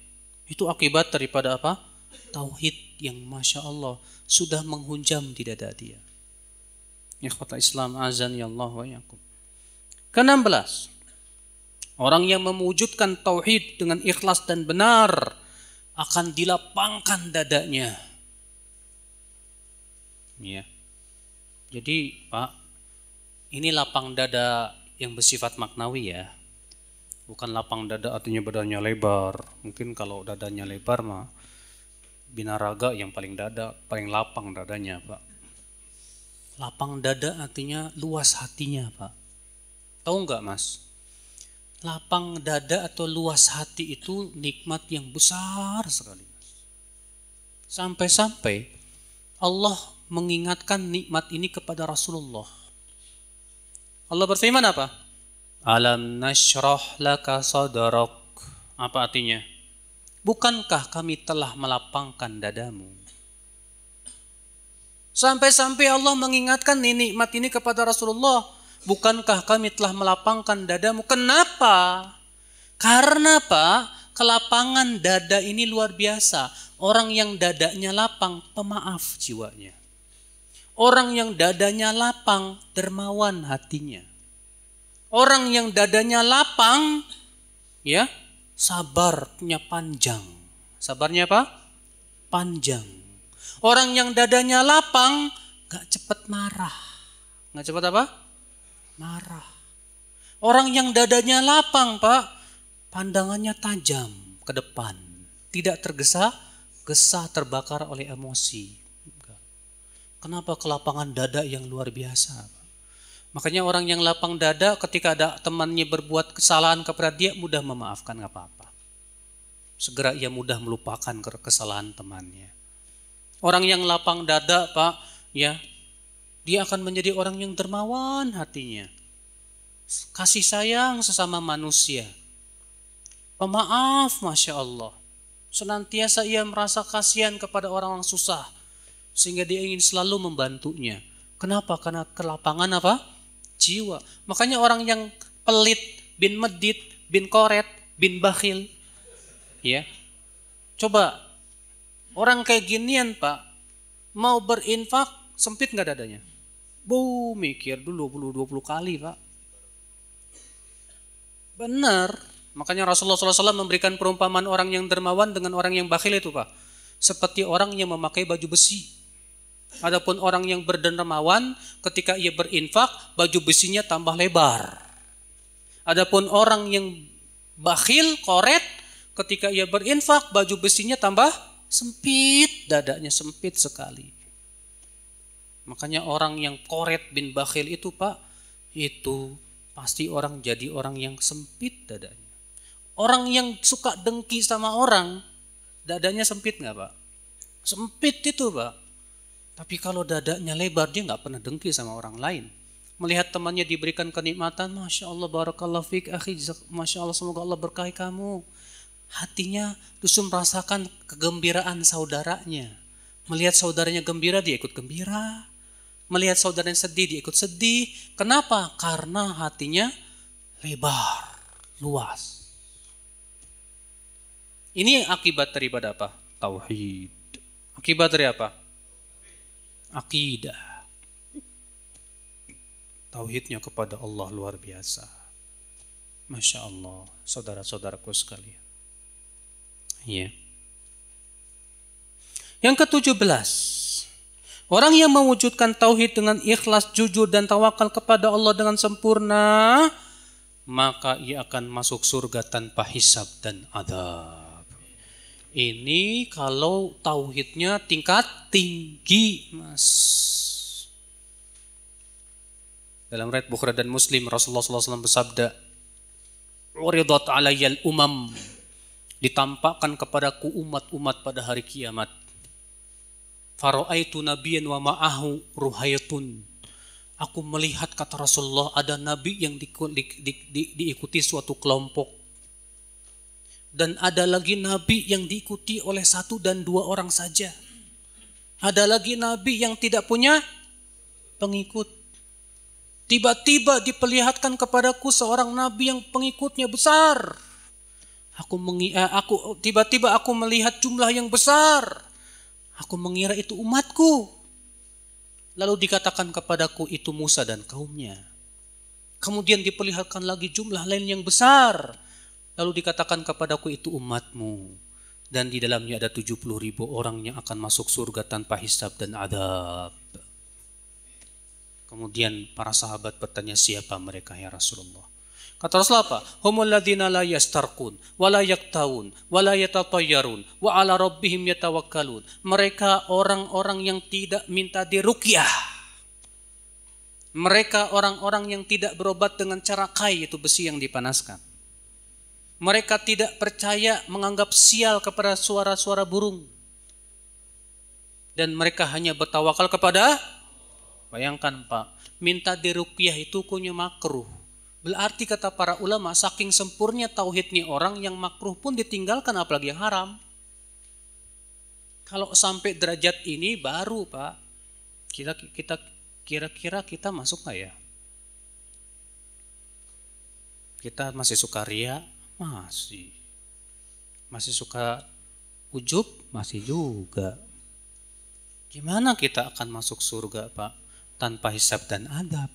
Itu akibat daripada apa? tauhid yang masya Allah sudah menghunjam di dada dia. Ikhwata Islam azan ya Allah wa yakum. Ke-16. Orang yang mewujudkan tauhid dengan ikhlas dan benar akan dilapangkan dadanya. Ya. Jadi, Pak, ini lapang dada yang bersifat maknawi ya. Bukan lapang dada artinya badannya lebar. Mungkin kalau dadanya lebar mah binaraga yang paling dada, paling lapang dadanya, Pak. Lapang dada artinya luas hatinya, Pak. Tahu nggak, Mas? Lapang dada atau luas hati itu nikmat yang besar sekali. Mas. Sampai-sampai Allah mengingatkan nikmat ini kepada Rasulullah. Allah berfirman apa? Alam nashrah laka sadarak. Apa artinya? bukankah kami telah melapangkan dadamu? Sampai-sampai Allah mengingatkan ini nikmat ini kepada Rasulullah, bukankah kami telah melapangkan dadamu? Kenapa? Karena apa? kelapangan dada ini luar biasa. Orang yang dadanya lapang, pemaaf jiwanya. Orang yang dadanya lapang, dermawan hatinya. Orang yang dadanya lapang, ya, sabarnya panjang. Sabarnya apa? Panjang. Orang yang dadanya lapang gak cepat marah. Gak cepat apa? Marah. Orang yang dadanya lapang pak, pandangannya tajam ke depan. Tidak tergesa-gesa terbakar oleh emosi. Kenapa kelapangan dada yang luar biasa? Makanya orang yang lapang dada ketika ada temannya berbuat kesalahan kepada dia mudah memaafkan apa-apa. Segera ia mudah melupakan kesalahan temannya. Orang yang lapang dada, Pak, ya, dia akan menjadi orang yang dermawan hatinya. Kasih sayang sesama manusia. Pemaaf, Masya Allah. Senantiasa ia merasa kasihan kepada orang-orang susah. Sehingga dia ingin selalu membantunya. Kenapa? Karena kelapangan apa? jiwa. Makanya orang yang pelit, bin medit, bin koret, bin bakhil, ya. Coba orang kayak ginian pak, mau berinfak sempit nggak dadanya? Bu, mikir dulu 20-20 kali pak. Benar, makanya Rasulullah SAW memberikan perumpamaan orang yang dermawan dengan orang yang bakhil itu pak. Seperti orang yang memakai baju besi. Adapun orang yang berdermawan, ketika ia berinfak baju besinya tambah lebar. Adapun orang yang bakhil, koret ketika ia berinfak baju besinya tambah sempit, dadanya sempit sekali. Makanya orang yang koret bin bakhil itu pak, itu pasti orang jadi orang yang sempit dadanya. Orang yang suka dengki sama orang, dadanya sempit nggak pak? Sempit itu pak. Tapi kalau dadanya lebar, dia nggak pernah dengki sama orang lain. Melihat temannya diberikan kenikmatan, Masya Allah, Barakallah fiqh, akhi, Masya Allah, semoga Allah berkahi kamu. Hatinya justru merasakan kegembiraan saudaranya. Melihat saudaranya gembira, dia ikut gembira. Melihat saudaranya sedih, dia ikut sedih. Kenapa? Karena hatinya lebar, luas. Ini akibat daripada apa? Tauhid. Akibat dari apa? Akidah. Tauhidnya kepada Allah luar biasa. Masya Allah, saudara-saudaraku sekalian. Ya. yang Yang ketujuh Orang yang mewujudkan tauhid dengan ikhlas, jujur dan tawakal kepada Allah dengan sempurna, maka ia akan masuk surga tanpa hisab dan adab. Ini kalau tauhidnya tingkat tinggi, Mas. Dalam riwayat Bukhari dan Muslim Rasulullah SAW bersabda, "Uridat alayyal umam." Ditampakkan kepadaku umat-umat pada hari kiamat. Faro'aitu nabiyan wa ma'ahu ruhayatun. Aku melihat kata Rasulullah ada nabi yang di, di, di, di, diikuti suatu kelompok dan ada lagi nabi yang diikuti oleh satu dan dua orang saja. Ada lagi nabi yang tidak punya pengikut. Tiba-tiba diperlihatkan kepadaku seorang nabi yang pengikutnya besar. Aku mengi eh, aku tiba-tiba aku melihat jumlah yang besar. Aku mengira itu umatku. Lalu dikatakan kepadaku itu Musa dan kaumnya. Kemudian diperlihatkan lagi jumlah lain yang besar. Lalu dikatakan kepadaku itu umatmu. Dan di dalamnya ada 70 ribu orang yang akan masuk surga tanpa hisab dan adab. Kemudian para sahabat bertanya siapa mereka ya Rasulullah. Kata Rasulullah apa? Humul ladhina la yastarkun, wa la yaktawun, wa la yatatayyarun wa ala rabbihim yatawakkalun. Mereka orang-orang yang tidak minta dirukyah. Mereka orang-orang yang tidak berobat dengan cara kai itu besi yang dipanaskan. Mereka tidak percaya menganggap sial kepada suara-suara burung. Dan mereka hanya bertawakal kepada Bayangkan Pak, minta dirukyah itu kunya makruh. Berarti kata para ulama saking sempurnya tauhidnya orang yang makruh pun ditinggalkan apalagi yang haram. Kalau sampai derajat ini baru Pak, kita kita kira-kira kita masuk nggak ya? Kita masih suka ria, masih. Masih suka ujub? Masih juga. Gimana kita akan masuk surga, Pak? Tanpa hisap dan adab.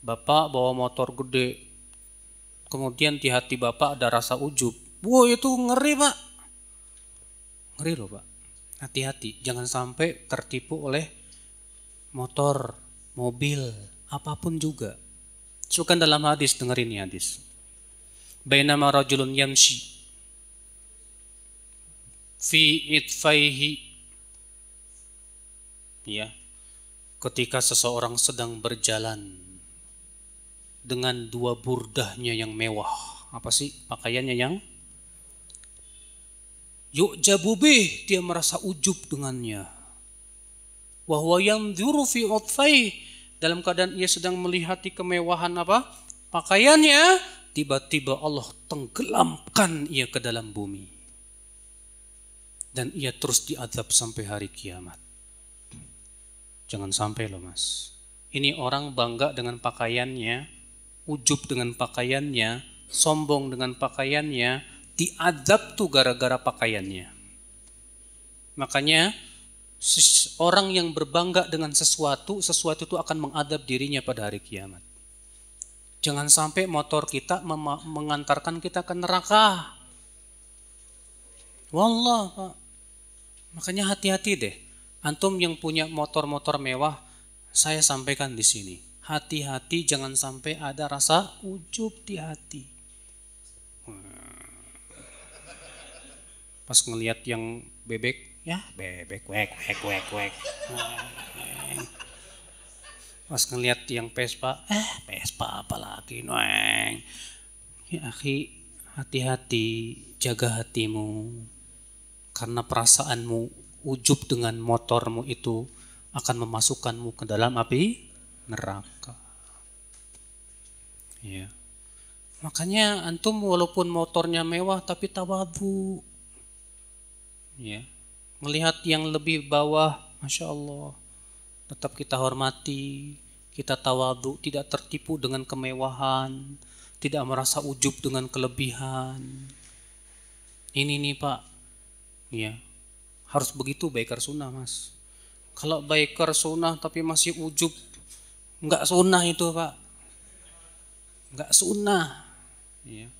Bapak bawa motor gede. Kemudian di hati Bapak ada rasa ujub. Wah, itu ngeri, Pak. Ngeri loh, Pak. Hati-hati, jangan sampai tertipu oleh motor, mobil, apapun juga. Sukan dalam hadis, dengerin ini hadis bainama rajulun yamshi fi itfaihi ya ketika seseorang sedang berjalan dengan dua burdahnya yang mewah apa sih pakaiannya yang yuk jabubih dia merasa ujub dengannya wahwa yang fi dalam keadaan ia sedang melihati kemewahan apa pakaiannya tiba-tiba Allah tenggelamkan ia ke dalam bumi. Dan ia terus diadab sampai hari kiamat. Jangan sampai loh mas. Ini orang bangga dengan pakaiannya, ujub dengan pakaiannya, sombong dengan pakaiannya, diadab tuh gara-gara pakaiannya. Makanya orang yang berbangga dengan sesuatu, sesuatu itu akan mengadab dirinya pada hari kiamat. Jangan sampai motor kita mengantarkan kita ke neraka. Wallah, Pak. Makanya hati-hati deh. Antum yang punya motor-motor mewah, saya sampaikan di sini. Hati-hati jangan sampai ada rasa ujub di hati. Pas ngelihat yang bebek, ya bebek, wek, wek, wek, wek. Pas ngeliat yang Vespa, eh Vespa apalagi neng Ya akhi, hati-hati, jaga hatimu. Karena perasaanmu ujub dengan motormu itu akan memasukkanmu ke dalam api neraka. Ya. Makanya antum walaupun motornya mewah tapi tawabu. Ya. Melihat yang lebih bawah, Masya Allah tetap kita hormati, kita tawadu, tidak tertipu dengan kemewahan, tidak merasa ujub dengan kelebihan. Ini nih Pak, ya harus begitu baikar sunnah mas. Kalau baikar sunnah tapi masih ujub, nggak sunnah itu Pak, nggak sunnah. Ya.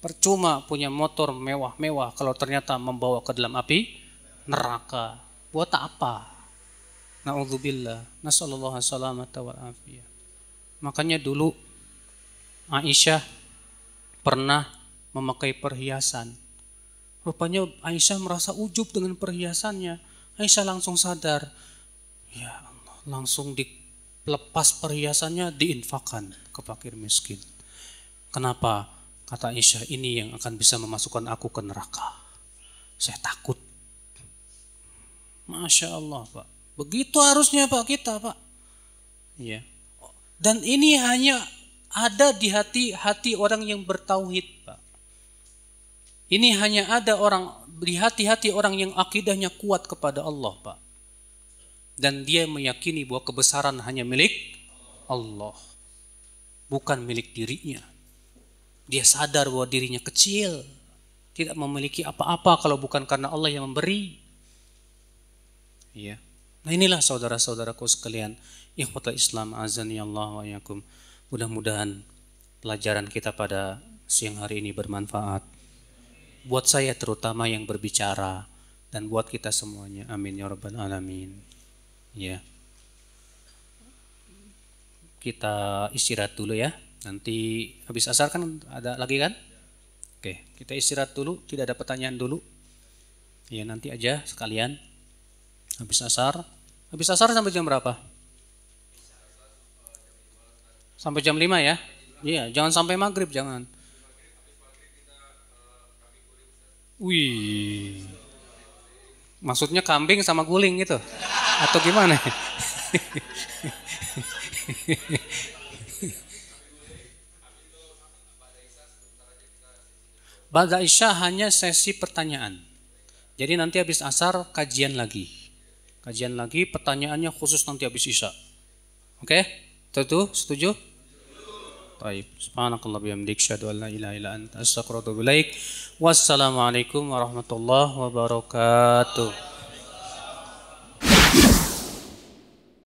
Percuma punya motor mewah-mewah kalau ternyata membawa ke dalam api neraka. Buat apa? Na'udzubillah. Nasallallahu salamata wal afiyah. Makanya dulu Aisyah pernah memakai perhiasan. Rupanya Aisyah merasa ujub dengan perhiasannya. Aisyah langsung sadar. Ya Allah, langsung dilepas perhiasannya diinfakkan ke fakir miskin. Kenapa? Kata Aisyah, ini yang akan bisa memasukkan aku ke neraka. Saya takut. Masya Allah, Pak Begitu harusnya Pak kita, Pak. Ya. Dan ini hanya ada di hati-hati orang yang bertauhid, Pak. Ini hanya ada orang di hati-hati orang yang akidahnya kuat kepada Allah, Pak. Dan dia meyakini bahwa kebesaran hanya milik Allah, bukan milik dirinya. Dia sadar bahwa dirinya kecil, tidak memiliki apa-apa kalau bukan karena Allah yang memberi. Ya. Nah inilah saudara-saudaraku sekalian, ikhwatul Islam azan ya Allah wa yakum. Mudah-mudahan pelajaran kita pada siang hari ini bermanfaat. Buat saya terutama yang berbicara dan buat kita semuanya. Amin ya rabbal alamin. Ya. Kita istirahat dulu ya. Nanti habis asar kan ada lagi kan? Oke, kita istirahat dulu, tidak ada pertanyaan dulu. Ya, nanti aja sekalian. Habis asar. Habis asar sampai jam berapa? Sampai jam 5 ya? Iya, jangan sampai maghrib, jangan. Wih. Maksudnya kambing sama guling gitu? Atau gimana? Bada Isya hanya sesi pertanyaan. Jadi nanti habis asar kajian lagi kajian lagi. Pertanyaannya khusus nanti habis Isya. Oke? Okay? Tentu? Setuju? Taib. Subhanakallah bihamdik. Syadu an la ilaha ila anta. Astagfirullahaladzim. Wassalamualaikum warahmatullahi wabarakatuh.